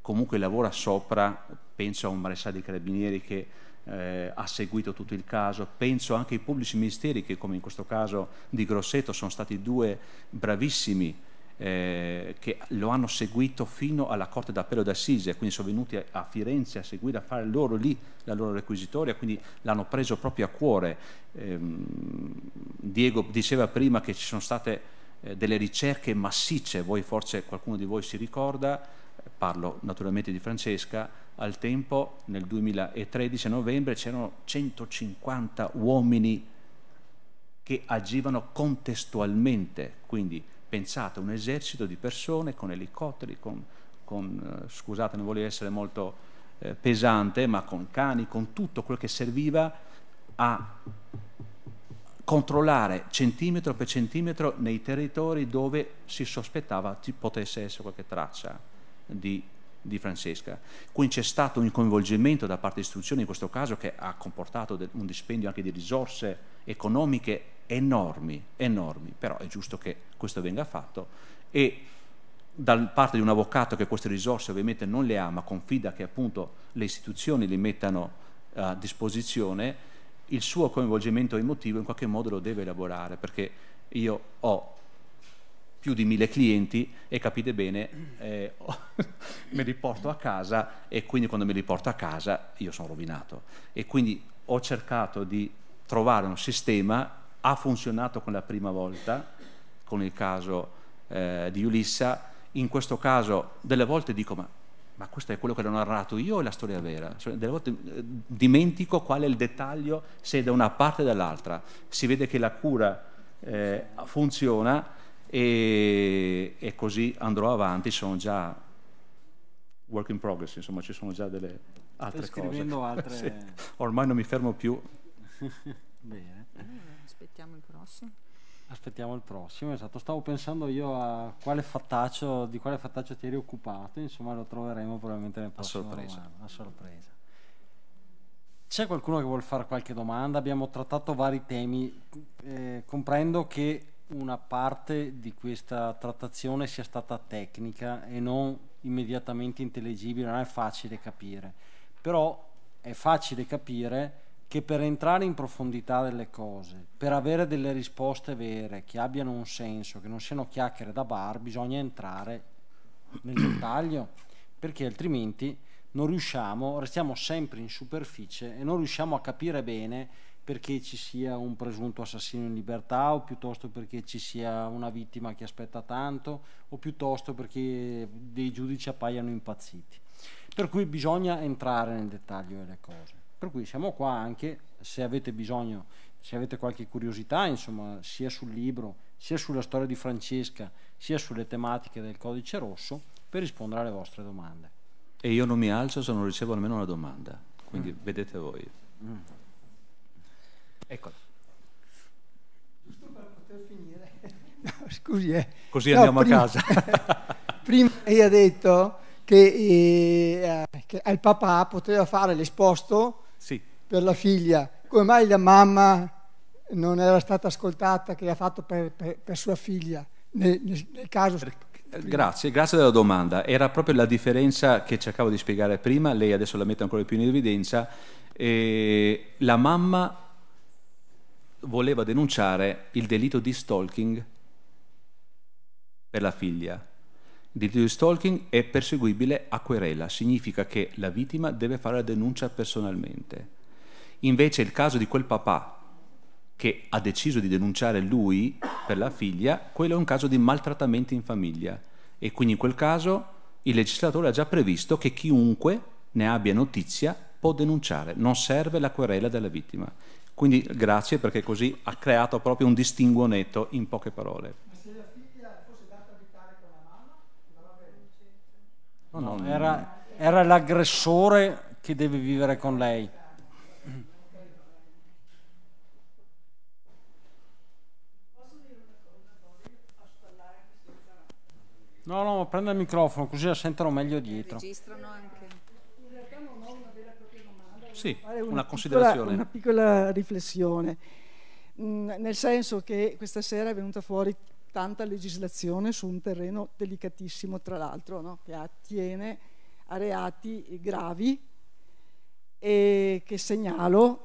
comunque lavora sopra, penso a un maresciallo dei carabinieri che eh, ha seguito tutto il caso, penso anche ai pubblici ministeri che come in questo caso di Grosseto sono stati due bravissimi eh, che lo hanno seguito fino alla Corte d'Appello d'Assise, quindi sono venuti a, a Firenze a seguire, a fare loro lì la loro requisitoria, quindi l'hanno preso proprio a cuore. Eh, Diego diceva prima che ci sono state eh, delle ricerche massicce, voi forse qualcuno di voi si ricorda, parlo naturalmente di Francesca, al tempo nel 2013 a novembre c'erano 150 uomini che agivano contestualmente, quindi Pensate un esercito di persone con elicotteri, con, con eh, scusate non voglio essere molto eh, pesante, ma con cani, con tutto quello che serviva a controllare centimetro per centimetro nei territori dove si sospettava ci potesse essere qualche traccia di, di Francesca. Quindi c'è stato un coinvolgimento da parte di istituzioni in questo caso che ha comportato un dispendio anche di risorse economiche enormi, enormi, però è giusto che questo venga fatto e da parte di un avvocato che queste risorse ovviamente non le ha ma confida che appunto le istituzioni le mettano a disposizione, il suo coinvolgimento emotivo in qualche modo lo deve elaborare perché io ho più di mille clienti e capite bene eh, me li porto a casa e quindi quando me li porto a casa io sono rovinato e quindi ho cercato di trovare un sistema ha funzionato con la prima volta con il caso eh, di Ulissa, in questo caso delle volte dico ma, ma questo è quello che l'ho narrato io o è la storia vera, cioè, delle volte eh, dimentico qual è il dettaglio se è da una parte o dall'altra, si vede che la cura eh, funziona e, e così andrò avanti, sono già work in progress, insomma ci sono già delle altre Stai scrivendo Altre... sì. Ormai non mi fermo più. Bene. Aspettiamo il prossimo. Aspettiamo il prossimo, esatto. Stavo pensando io a quale fattaccio, di quale fattaccio ti eri occupato, insomma lo troveremo probabilmente nel prossimo a sorpresa. Romano, a sorpresa. C'è qualcuno che vuole fare qualche domanda? Abbiamo trattato vari temi, eh, comprendo che una parte di questa trattazione sia stata tecnica e non immediatamente intelligibile, non è facile capire, però è facile capire che per entrare in profondità delle cose, per avere delle risposte vere, che abbiano un senso, che non siano chiacchiere da bar, bisogna entrare nel dettaglio, perché altrimenti non riusciamo, restiamo sempre in superficie e non riusciamo a capire bene perché ci sia un presunto assassino in libertà o piuttosto perché ci sia una vittima che aspetta tanto o piuttosto perché dei giudici appaiano impazziti. Per cui bisogna entrare nel dettaglio delle cose. Per cui siamo qua anche se avete bisogno, se avete qualche curiosità, insomma, sia sul libro, sia sulla storia di Francesca, sia sulle tematiche del codice rosso, per rispondere alle vostre domande. E io non mi alzo se non ricevo almeno una domanda, quindi mm. vedete voi. Mm. Eccola. Giusto per poter finire. No, scusi, eh. Così no, andiamo prima, a casa. prima lei ha detto che, eh, che al papà poteva fare l'esposto sì. Per la figlia, come mai la mamma non era stata ascoltata che ha fatto per, per, per sua figlia nel, nel caso... Perché? Eh, grazie, grazie della domanda. Era proprio la differenza che cercavo di spiegare prima, lei adesso la mette ancora più in evidenza. Eh, la mamma voleva denunciare il delitto di stalking per la figlia. Di stalking è perseguibile a querela, significa che la vittima deve fare la denuncia personalmente. Invece il caso di quel papà che ha deciso di denunciare lui per la figlia, quello è un caso di maltrattamenti in famiglia e quindi in quel caso il legislatore ha già previsto che chiunque ne abbia notizia può denunciare, non serve la querela della vittima. Quindi grazie perché così ha creato proprio un distinguo netto in poche parole. No, no, era, era l'aggressore che deve vivere con lei. No, no, prenda il microfono così la sentono meglio dietro. Registrano anche. Sì, una, una considerazione. Piccola, una piccola riflessione, mm, nel senso che questa sera è venuta fuori tanta legislazione su un terreno delicatissimo, tra l'altro, no? che attiene a reati gravi e che segnalo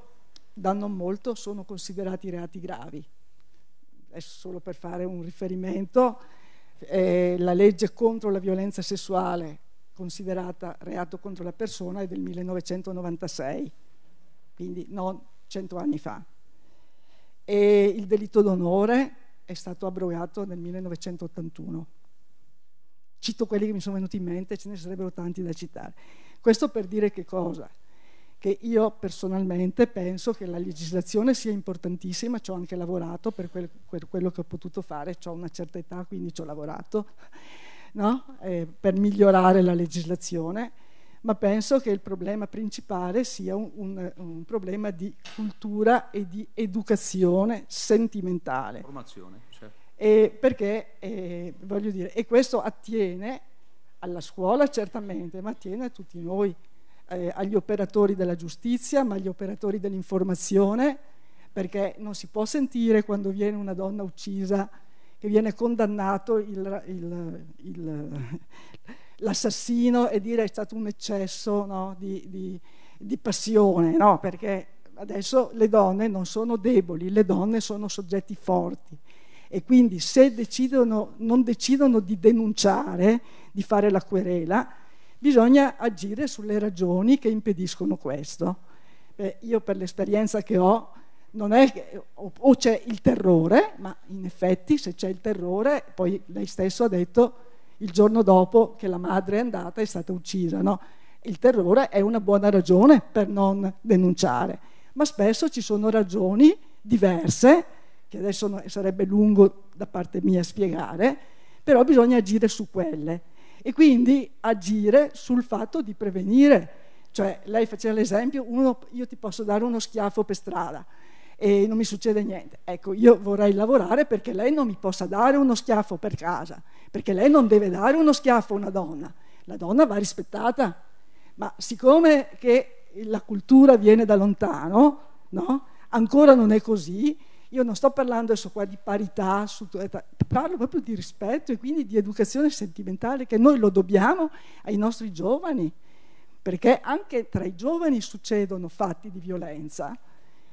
da non molto sono considerati reati gravi. È solo per fare un riferimento, eh, la legge contro la violenza sessuale considerata reato contro la persona è del 1996, quindi non cento anni fa. E il delitto d'onore è stato abrogato nel 1981. Cito quelli che mi sono venuti in mente, ce ne sarebbero tanti da citare. Questo per dire che cosa? Che io personalmente penso che la legislazione sia importantissima, ci ho anche lavorato per, quel, per quello che ho potuto fare, ho una certa età quindi ci ho lavorato, no? eh, per migliorare la legislazione ma penso che il problema principale sia un, un, un problema di cultura e di educazione sentimentale. Formazione, certo. E perché, eh, voglio dire, e questo attiene alla scuola certamente, ma attiene a tutti noi, eh, agli operatori della giustizia, ma agli operatori dell'informazione, perché non si può sentire quando viene una donna uccisa che viene condannato il, il, il l'assassino e dire è stato un eccesso no, di, di, di, passione, no? perché adesso le donne non sono deboli, le donne sono soggetti forti e quindi se decidono, non decidono di denunciare, di fare la querela, bisogna agire sulle ragioni che impediscono questo. Beh, io per l'esperienza che ho, non è che, o, o c'è il terrore, ma in effetti se c'è il terrore, poi lei stesso ha detto il giorno dopo che la madre è andata è stata uccisa. No? Il terrore è una buona ragione per non denunciare, ma spesso ci sono ragioni diverse, che adesso sarebbe lungo da parte mia spiegare, però bisogna agire su quelle e quindi agire sul fatto di prevenire. Cioè, lei faceva l'esempio, uno, io ti posso dare uno schiaffo per strada, e non mi succede niente. Ecco, io vorrei lavorare perché lei non mi possa dare uno schiaffo per casa, perché lei non deve dare uno schiaffo a una donna. La donna va rispettata, ma siccome che la cultura viene da lontano, no? ancora non è così, io non sto parlando adesso qua di parità, parlo proprio di rispetto e quindi di educazione sentimentale che noi lo dobbiamo ai nostri giovani, perché anche tra i giovani succedono fatti di violenza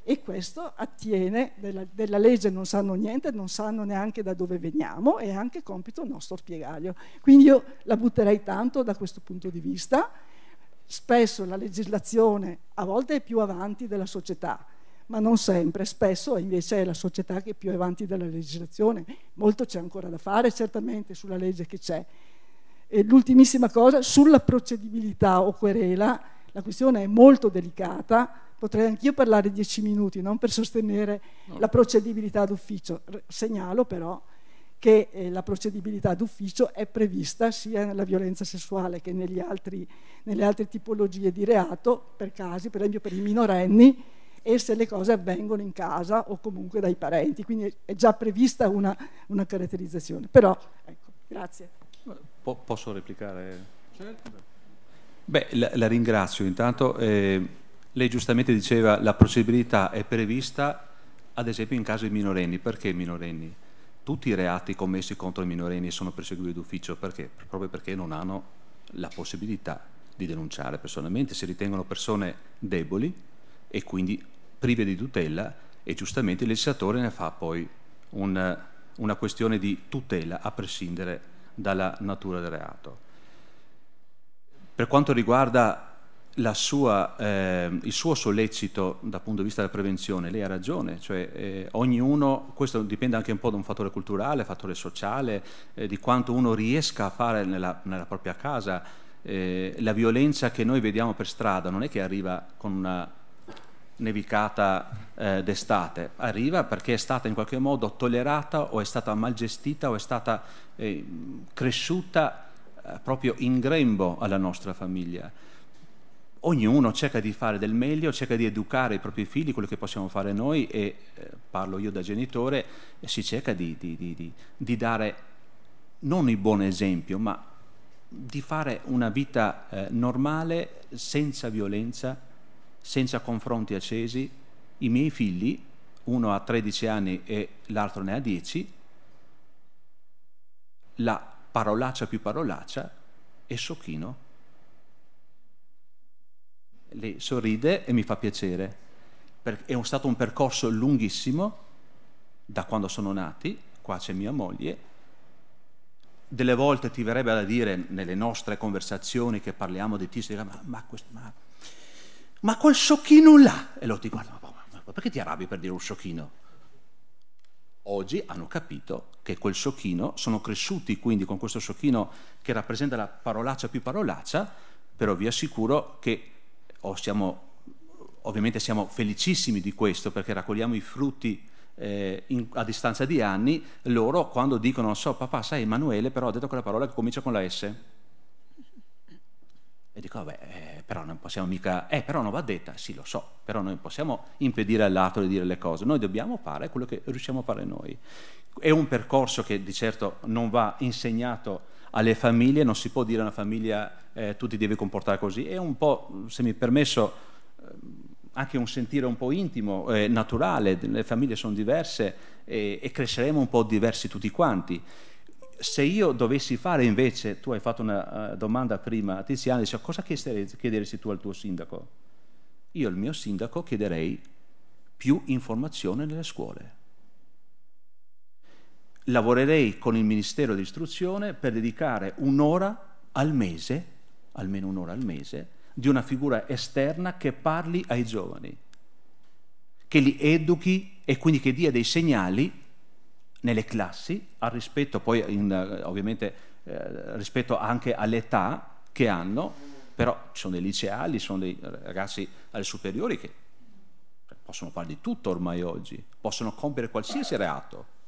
e questo attiene, della, della, legge non sanno niente, non sanno neanche da dove veniamo, è anche compito nostro spiegarlo. Quindi io la butterei tanto da questo punto di vista. Spesso la legislazione a volte è più avanti della società, ma non sempre, spesso invece è la società che è più avanti della legislazione. Molto c'è ancora da fare certamente sulla legge che c'è. E l'ultimissima cosa, sulla procedibilità o querela, la questione è molto delicata potrei anch'io parlare dieci minuti, non per sostenere no. la procedibilità d'ufficio. Segnalo però che eh, la procedibilità d'ufficio è prevista sia nella violenza sessuale che altri, nelle altre tipologie di reato, per casi, per esempio per i minorenni, e se le cose avvengono in casa o comunque dai parenti. Quindi è già prevista una, una caratterizzazione. Però, ecco, grazie. Po posso replicare? Certo. Beh, la, la ringrazio intanto. Eh lei giustamente diceva la procedibilità è prevista ad esempio in caso di minorenni. Perché minorenni? Tutti i reati commessi contro i minorenni sono perseguiti d'ufficio perché? Proprio perché non hanno la possibilità di denunciare personalmente, si ritengono persone deboli e quindi prive di tutela e giustamente il legislatore ne fa poi un, una questione di tutela a prescindere dalla natura del reato. Per quanto riguarda sua, eh, il suo sollecito dal punto di vista della prevenzione, lei ha ragione, cioè eh, ognuno, questo dipende anche un po' da un fattore culturale, fattore sociale, eh, di quanto uno riesca a fare nella, nella propria casa. Eh, la violenza che noi vediamo per strada non è che arriva con una nevicata eh, d'estate, arriva perché è stata in qualche modo tollerata o è stata mal gestita o è stata eh, cresciuta proprio in grembo alla nostra famiglia ognuno cerca di fare del meglio, cerca di educare i propri figli, quello che possiamo fare noi e eh, parlo io da genitore, si cerca di, di, di, di, dare non il buon esempio, ma di fare una vita eh, normale, senza violenza, senza confronti accesi. I miei figli, uno ha 13 anni e l'altro ne ha 10, la parolaccia più parolaccia è socchino lei sorride e mi fa piacere. È stato un percorso lunghissimo, da quando sono nati, qua c'è mia moglie, delle volte ti verrebbe da dire nelle nostre conversazioni che parliamo di tizio, ma, ma, ma, ma, quel sciocchino là, e loro ti guardano, ma, perché ti arrabbi per dire un sciocchino? Oggi hanno capito che quel sciocchino, sono cresciuti quindi con questo sciocchino che rappresenta la parolaccia più parolaccia, però vi assicuro che siamo, ovviamente siamo felicissimi di questo perché raccogliamo i frutti eh, in, a distanza di anni, loro quando dicono, non so, papà, sai, Emanuele però ha detto quella parola che comincia con la S. E dico, vabbè, eh, però non possiamo mica, eh, però non va detta, sì lo so, però non possiamo impedire all'altro di dire le cose, noi dobbiamo fare quello che riusciamo a fare noi. È un percorso che di certo non va insegnato alle famiglie, non si può dire a una famiglia eh, tu ti devi comportare così, è un po', se mi permesso, ehm, anche un sentire un po' intimo, eh, naturale, le famiglie sono diverse eh, e cresceremo un po' diversi tutti quanti. Se io dovessi fare invece, tu hai fatto una eh, domanda prima a Tiziana, dice, cosa chiederesti tu al tuo sindaco? Io al mio sindaco chiederei più informazione nelle scuole lavorerei con il Ministero dell'Istruzione per dedicare un'ora al mese, almeno un'ora al mese, di una figura esterna che parli ai giovani, che li educhi e quindi che dia dei segnali nelle classi, al rispetto poi in, eh, ovviamente eh, rispetto anche all'età che hanno, però ci sono dei liceali, ci sono dei ragazzi alle superiori che cioè, possono fare di tutto ormai oggi, possono compiere qualsiasi reato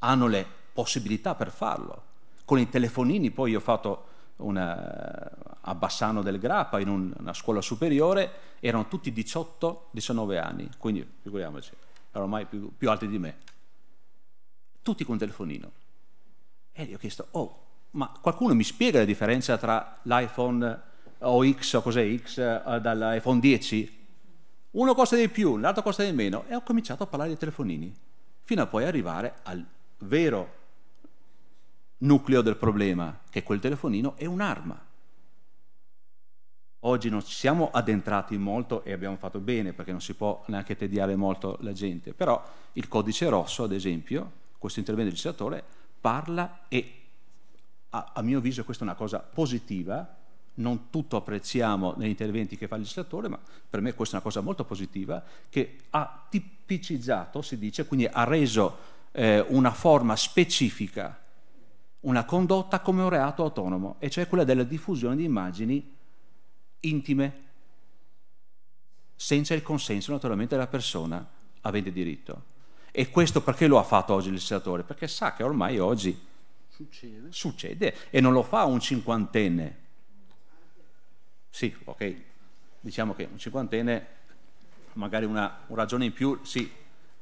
hanno le possibilità per farlo. Con i telefonini poi io ho fatto una, eh, a Bassano del Grappa, in un, una scuola superiore, erano tutti 18-19 anni, quindi figuriamoci, erano ormai più, più alti di me. Tutti con telefonino. E gli ho chiesto, oh, ma qualcuno mi spiega la differenza tra l'iPhone OX o cos'è X eh, dall'iPhone 10? Uno costa di più, l'altro costa di meno e ho cominciato a parlare di telefonini, fino a poi arrivare al vero nucleo del problema, che quel telefonino è un'arma. Oggi non ci siamo addentrati molto e abbiamo fatto bene perché non si può neanche tediare molto la gente, però il codice rosso, ad esempio, questo intervento del legislatore parla e a, a mio avviso questa è una cosa positiva, non tutto apprezziamo negli interventi che fa il legislatore, ma per me questa è una cosa molto positiva, che ha tipicizzato, si dice, quindi ha reso eh, una forma specifica, una condotta come un reato autonomo, e cioè quella della diffusione di immagini intime, senza il consenso naturalmente della persona avente diritto. E questo perché lo ha fatto oggi il legislatore? Perché sa che ormai oggi succede, succede e non lo fa un cinquantenne. Sì, ok, diciamo che un cinquantenne magari una, un ragione in più sì,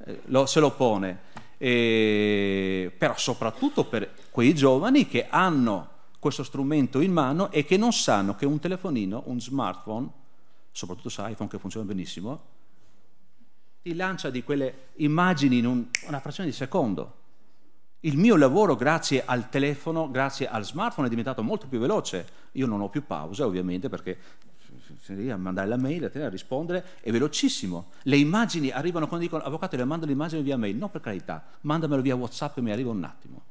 eh, lo, se lo pone, eh, però soprattutto per quei giovani che hanno questo strumento in mano e che non sanno che un telefonino, un smartphone, soprattutto su iPhone che funziona benissimo, ti lancia di quelle immagini in un, una frazione di secondo. Il mio lavoro grazie al telefono, grazie al smartphone è diventato molto più veloce. Io non ho più pause ovviamente perché a mandare la mail, a te a rispondere, è velocissimo. Le immagini arrivano quando dicono, avvocato, le mando l'immagine via mail, no per carità, mandamelo via WhatsApp e mi arriva un attimo.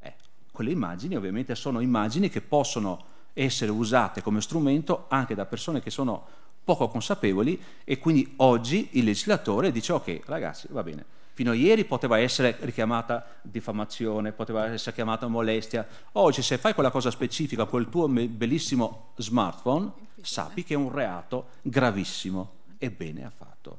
Eh, quelle immagini ovviamente sono immagini che possono essere usate come strumento anche da persone che sono poco consapevoli e quindi oggi il legislatore dice ok ragazzi va bene fino a ieri poteva essere richiamata diffamazione, poteva essere chiamata molestia. Oggi se fai quella cosa specifica col tuo bellissimo smartphone, sappi che è un reato gravissimo e bene ha fatto.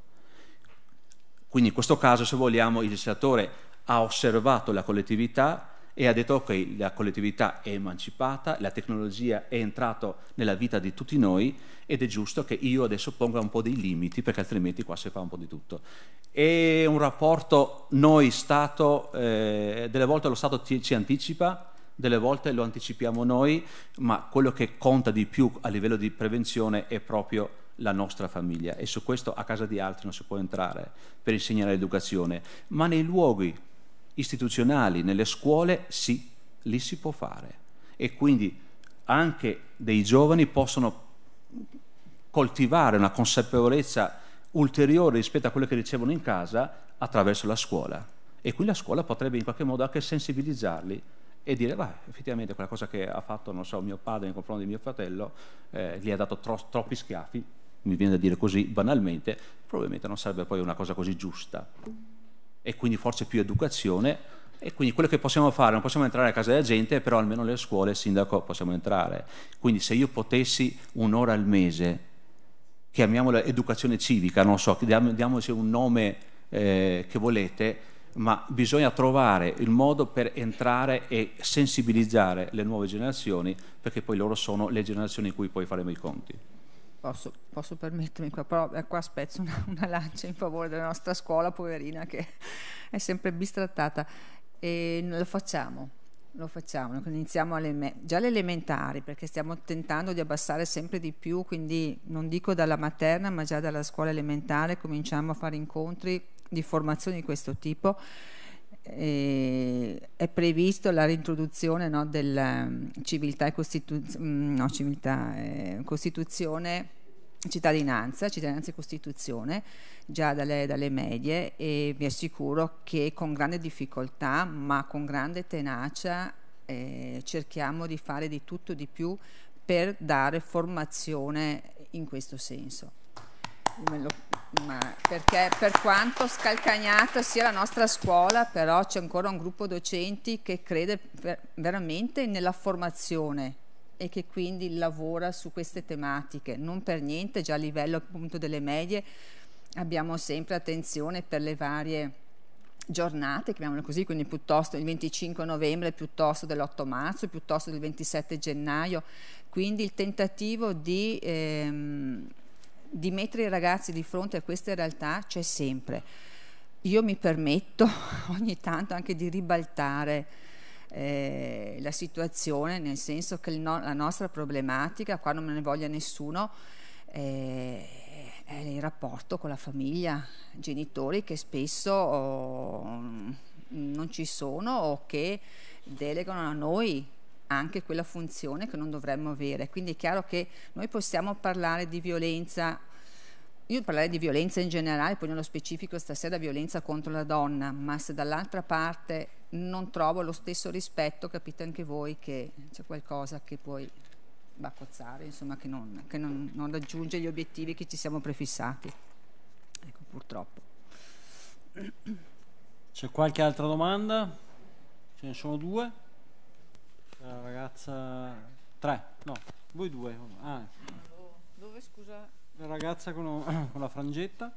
Quindi in questo caso, se vogliamo, il legislatore ha osservato la collettività e ha detto ok, la collettività è emancipata, la tecnologia è entrata nella vita di tutti noi ed è giusto che io adesso ponga un po' dei limiti perché altrimenti qua si fa un po' di tutto. È un rapporto noi-Stato, eh, delle volte lo Stato ci, ci anticipa, delle volte lo anticipiamo noi, ma quello che conta di più a livello di prevenzione è proprio la nostra famiglia e su questo a casa di altri non si può entrare per insegnare l'educazione, ma nei luoghi istituzionali, nelle scuole, sì, lì si può fare. E quindi anche dei giovani possono coltivare una consapevolezza ulteriore rispetto a quello che ricevono in casa attraverso la scuola. E qui la scuola potrebbe in qualche modo anche sensibilizzarli e dire, beh, effettivamente quella cosa che ha fatto, non so, mio padre nei confronti di mio fratello, eh, gli ha dato tro- troppi schiaffi, mi viene da dire così banalmente, probabilmente non sarebbe poi una cosa così giusta e quindi forse più educazione e quindi quello che possiamo fare, non possiamo entrare a casa della gente, però almeno le scuole, il sindaco, possiamo entrare. Quindi se io potessi un'ora al mese, chiamiamola educazione civica, non so, diamoci un nome eh, che volete, ma bisogna trovare il modo per entrare e sensibilizzare le nuove generazioni, perché poi loro sono le generazioni in cui poi faremo i conti. Posso, posso, permettermi qua, però eh, qua spezzo una, una, lancia in favore della nostra scuola poverina che è sempre bistrattata e lo facciamo, lo facciamo, iniziamo alle, già alle elementari perché stiamo tentando di abbassare sempre di più, quindi non dico dalla materna ma già dalla scuola elementare cominciamo a fare incontri di formazione di questo tipo eh, è previsto la reintroduzione no, della mm, civiltà, e costitu- mm, no, civiltà eh, Costituzione cittadinanza, cittadinanza e Costituzione già dalle, dalle, medie e vi assicuro che con grande difficoltà ma con grande tenacia eh, cerchiamo di fare di tutto e di più per dare formazione in questo senso lo, perché per quanto scalcagnata sia la nostra scuola, però c'è ancora un gruppo docenti che crede ver veramente nella formazione e che quindi lavora su queste tematiche. Non per niente, già a livello appunto delle medie abbiamo sempre attenzione per le varie giornate, chiamiamole così, quindi piuttosto il 25 novembre, piuttosto dell'8 marzo, piuttosto del 27 gennaio, quindi il tentativo di ehm, di mettere i ragazzi di fronte a queste realtà c'è sempre. Io mi permetto ogni tanto anche di ribaltare eh, la situazione, nel senso che no, la nostra problematica, qua non me ne voglia nessuno, eh, è il rapporto con la famiglia, genitori che spesso oh, non ci sono o che delegano a noi anche quella funzione che non dovremmo avere. Quindi è chiaro che noi possiamo parlare di violenza, io parlare di violenza in generale, poi nello specifico stasera violenza contro la donna, ma se dall'altra parte non trovo lo stesso rispetto, capite anche voi che c'è qualcosa che poi va a cozzare, insomma che, non, che non, non raggiunge gli obiettivi che ci siamo prefissati. Ecco, purtroppo. C'è qualche altra domanda? Ce ne sono due. La eh, ragazza... Tre, no, voi due. Oh, ah. Ecco. Dove scusa? La ragazza con, con la frangetta.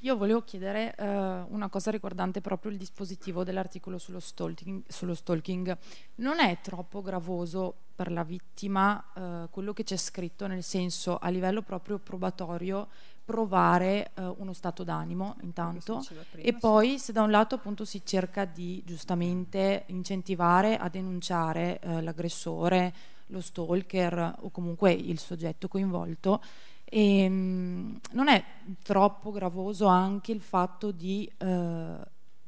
Io volevo chiedere eh, una cosa riguardante proprio il dispositivo dell'articolo sullo stalking, sullo stalking. Non è troppo gravoso per la vittima eh, quello che c'è scritto, nel senso a livello proprio probatorio, provare eh, uno stato d'animo intanto prima, e poi sì. se da un lato appunto si cerca di giustamente incentivare a denunciare eh, l'aggressore, lo stalker o comunque il soggetto coinvolto e, ehm, mh, non è troppo gravoso anche il fatto di eh,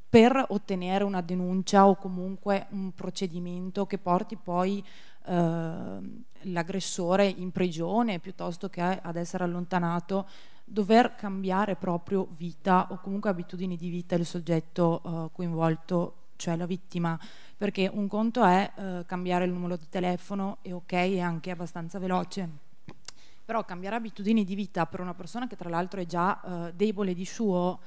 per ottenere una denuncia o comunque un procedimento che porti poi eh, l'aggressore in prigione piuttosto che ad essere allontanato dover cambiare proprio vita o comunque abitudini di vita del soggetto eh, coinvolto, cioè la vittima, perché un conto è eh, cambiare il numero di telefono e ok, è anche abbastanza veloce. Però cambiare abitudini di vita per una persona che tra l'altro è già eh, debole di suo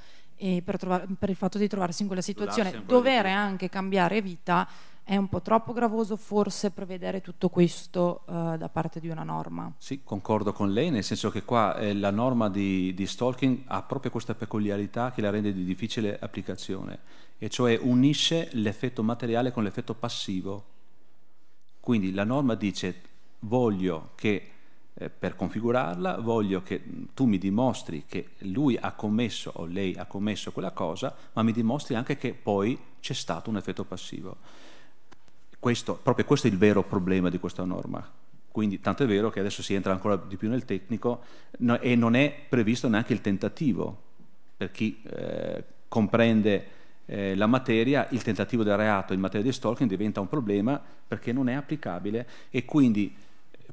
per, trovare, per, il fatto di trovarsi in quella situazione, dovere anche cambiare vita è un po' troppo gravoso forse prevedere tutto questo eh, da parte di una norma? Sì, concordo con lei, nel senso che qua eh, la norma di, di stalking ha proprio questa peculiarità che la rende di difficile applicazione, e cioè unisce l'effetto materiale con l'effetto passivo. Quindi la norma dice voglio che eh, per configurarla, voglio che mm, tu mi dimostri che lui ha commesso o lei ha commesso quella cosa, ma mi dimostri anche che poi c'è stato un effetto passivo. Questo, proprio questo è il vero problema di questa norma. Quindi tanto è vero che adesso si entra ancora di più nel tecnico no, e non è previsto neanche il tentativo per chi eh, comprende eh, la materia, il tentativo del reato in materia di stalking diventa un problema perché non è applicabile e quindi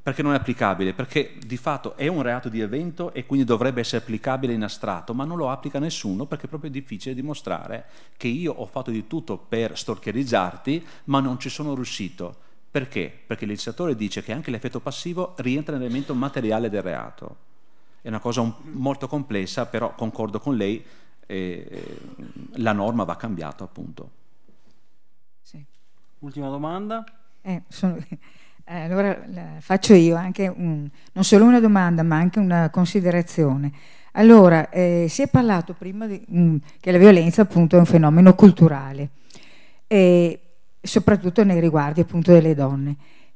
perché non è applicabile, perché di fatto è un reato di evento e quindi dovrebbe essere applicabile in astratto, ma non lo applica nessuno perché è proprio difficile dimostrare che io ho fatto di tutto per storcherizzarti, ma non ci sono riuscito. Perché? Perché il legislatore dice che anche l'effetto passivo rientra nell'elemento materiale del reato. È una cosa un, molto complessa, però concordo con lei, eh, la norma va cambiata appunto. Sì. Ultima domanda. Eh, sono... Eh, allora eh, faccio io anche un, non solo una domanda ma anche una considerazione. Allora, eh, si è parlato prima di, mh, mm, che la violenza appunto è un fenomeno culturale, e soprattutto nei riguardi appunto delle donne.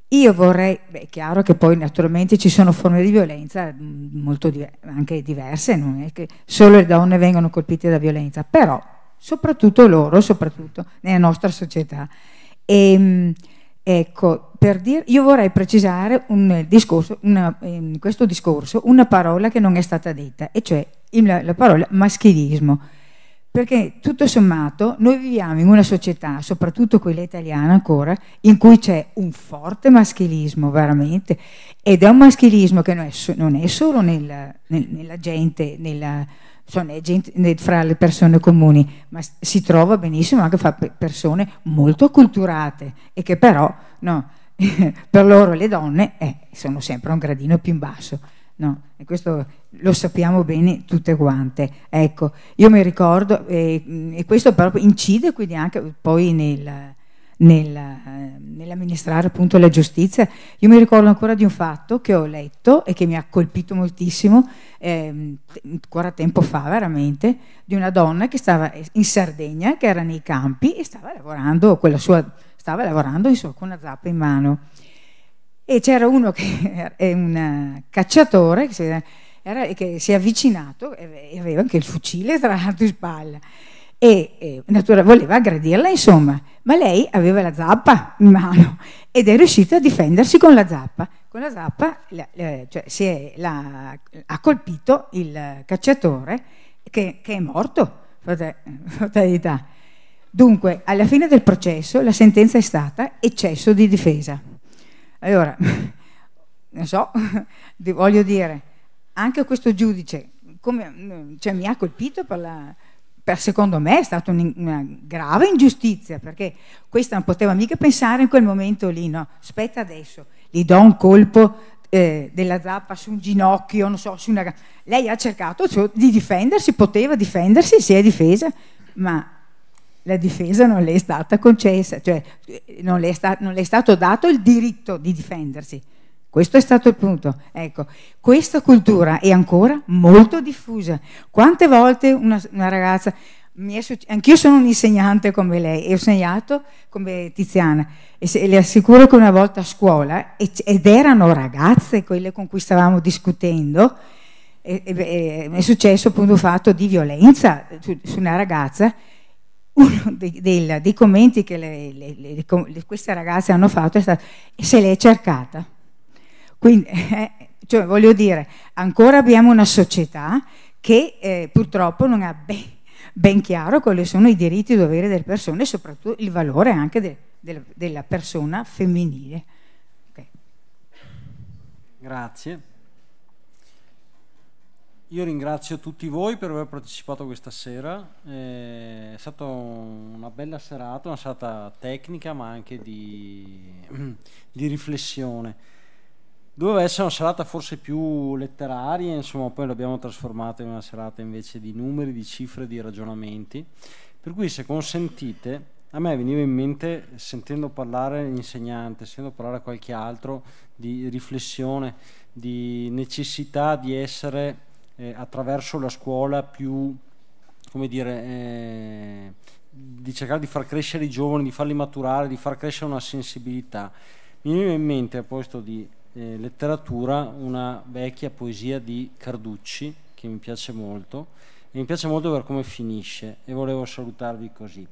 Io vorrei, beh, è chiaro che poi naturalmente ci sono forme di violenza mm, molto diver anche diverse, non è che solo le donne vengono colpite da violenza, però soprattutto loro, soprattutto nella nostra società. E, ehm, mh, Ecco, dire, io vorrei precisare un eh, discorso, una, in ehm, questo discorso una parola che non è stata detta, e cioè la, la parola maschilismo. Perché tutto sommato noi viviamo in una società, soprattutto quella italiana ancora, in cui c'è un forte maschilismo veramente, ed è un maschilismo che non è, non è solo nel, nel, nella gente, nella, cioè gente, fra le persone comuni, ma si trova benissimo anche fra persone molto acculturate e che però no, per loro le donne eh, sono sempre un gradino più in basso. No? E questo lo sappiamo bene tutte quante. Ecco, io mi ricordo, e, e questo però incide quindi anche poi nel, nella, eh, nell'amministrare appunto la giustizia. Io mi ricordo ancora di un fatto che ho letto e che mi ha colpito moltissimo eh, ancora tempo fa veramente, di una donna che stava in Sardegna, che era nei campi e stava lavorando, quella sua, stava lavorando insomma, con una zappa in mano. E c'era uno che è un eh, cacciatore che si, era, che si è avvicinato e aveva anche il fucile tra l'altro in spalla e eh, voleva aggredirla insomma, ma lei aveva la zappa in mano ed è riuscita a difendersi con la zappa. Con la zappa la, la, cioè, è, la, ha colpito il cacciatore che, che è morto, fatalità. Dunque, alla fine del processo la sentenza è stata eccesso di difesa. Allora, non so, voglio dire, anche questo giudice come, cioè, mi ha colpito per la per, secondo me è stata un, una grave ingiustizia, perché questa non poteva mica pensare in quel momento lì, no, aspetta adesso, gli do un colpo eh, della zappa su un ginocchio, non so, su una... Lei ha cercato cioè, di difendersi, poteva difendersi, si è difesa, ma la difesa non le è stata concessa, cioè eh, non le è, sta, non le è stato dato il diritto di difendersi. Questo è stato il punto. Ecco, questa cultura è ancora molto diffusa. Quante volte una, una ragazza, anch'io sono un insegnante come lei e ho insegnato come Tiziana e se, le assicuro che una volta a scuola, e, ed erano ragazze quelle con cui stavamo discutendo, e, e, è successo appunto un fatto di violenza su, su una ragazza uno dei, dei, dei, commenti che le, le, le, queste ragazze hanno fatto è stato se l'è cercata. Quindi, eh, cioè, voglio dire, ancora abbiamo una società che eh, purtroppo non ha ben, ben, chiaro quali sono i diritti e i doveri delle persone e soprattutto il valore anche de, de, della persona femminile. Okay. Grazie. Io ringrazio tutti voi per aver partecipato questa sera, eh, è stata una bella serata, una serata tecnica ma anche di, di riflessione. Doveva essere una serata forse più letteraria, insomma, poi l'abbiamo trasformata in una serata invece di numeri, di cifre, di ragionamenti. Per cui, se consentite, a me veniva in mente, sentendo parlare l'insegnante, sentendo parlare a qualche altro, di riflessione, di necessità di essere eh, attraverso la scuola più, come dire, eh, di cercare di far crescere i giovani, di farli maturare, di far crescere una sensibilità. Mi veniva in mente, a posto di eh, letteratura una vecchia poesia di Carducci che mi piace molto e mi piace molto per come finisce e volevo salutarvi così.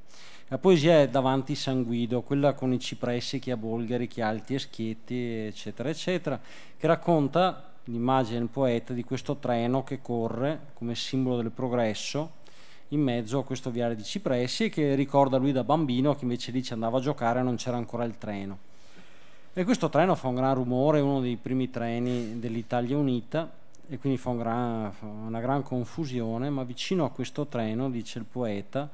La poesia è Davanti San Guido, quella con i cipressi, che ha bolgari, che ha alti e schietti, eccetera, eccetera, che racconta l'immagine, del poeta di questo treno che corre come simbolo del progresso in mezzo a questo viale di cipressi e che ricorda lui da bambino che invece lì ci andava a giocare e non c'era ancora il treno. E questo treno fa un gran rumore, è uno dei primi treni dell'Italia Unita e quindi fa, un gran, fa una gran confusione, ma vicino a questo treno, dice il poeta,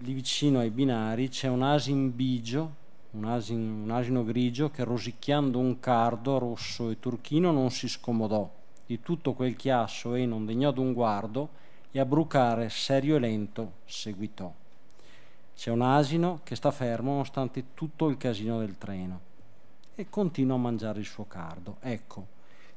lì vicino ai binari c'è un asin bigio, un, asin, un asino grigio che rosicchiando un cardo rosso e turchino non si scomodò di tutto quel chiasso e non degnò d'un guardo e a brucare serio e lento seguitò. C'è un asino che sta fermo nonostante tutto il casino del treno e continua a mangiare il suo cardo. Ecco,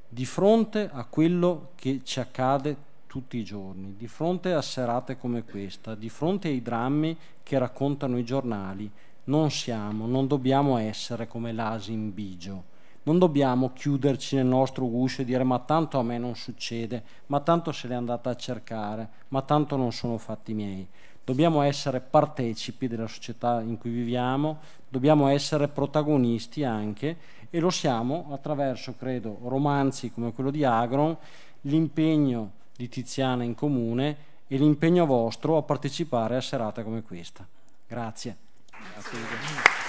di fronte a quello che ci accade tutti i giorni, di fronte a serate come questa, di fronte ai drammi che raccontano i giornali, non siamo, non dobbiamo essere come l'asin bigio. Non dobbiamo chiuderci nel nostro guscio e dire ma tanto a me non succede, ma tanto se l'è andata a cercare, ma tanto non sono fatti miei dobbiamo essere partecipi della società in cui viviamo, dobbiamo essere protagonisti anche e lo siamo attraverso, credo, romanzi come quello di Agron, l'impegno di Tiziana in comune e l'impegno vostro a partecipare a serate come questa. Grazie. Grazie.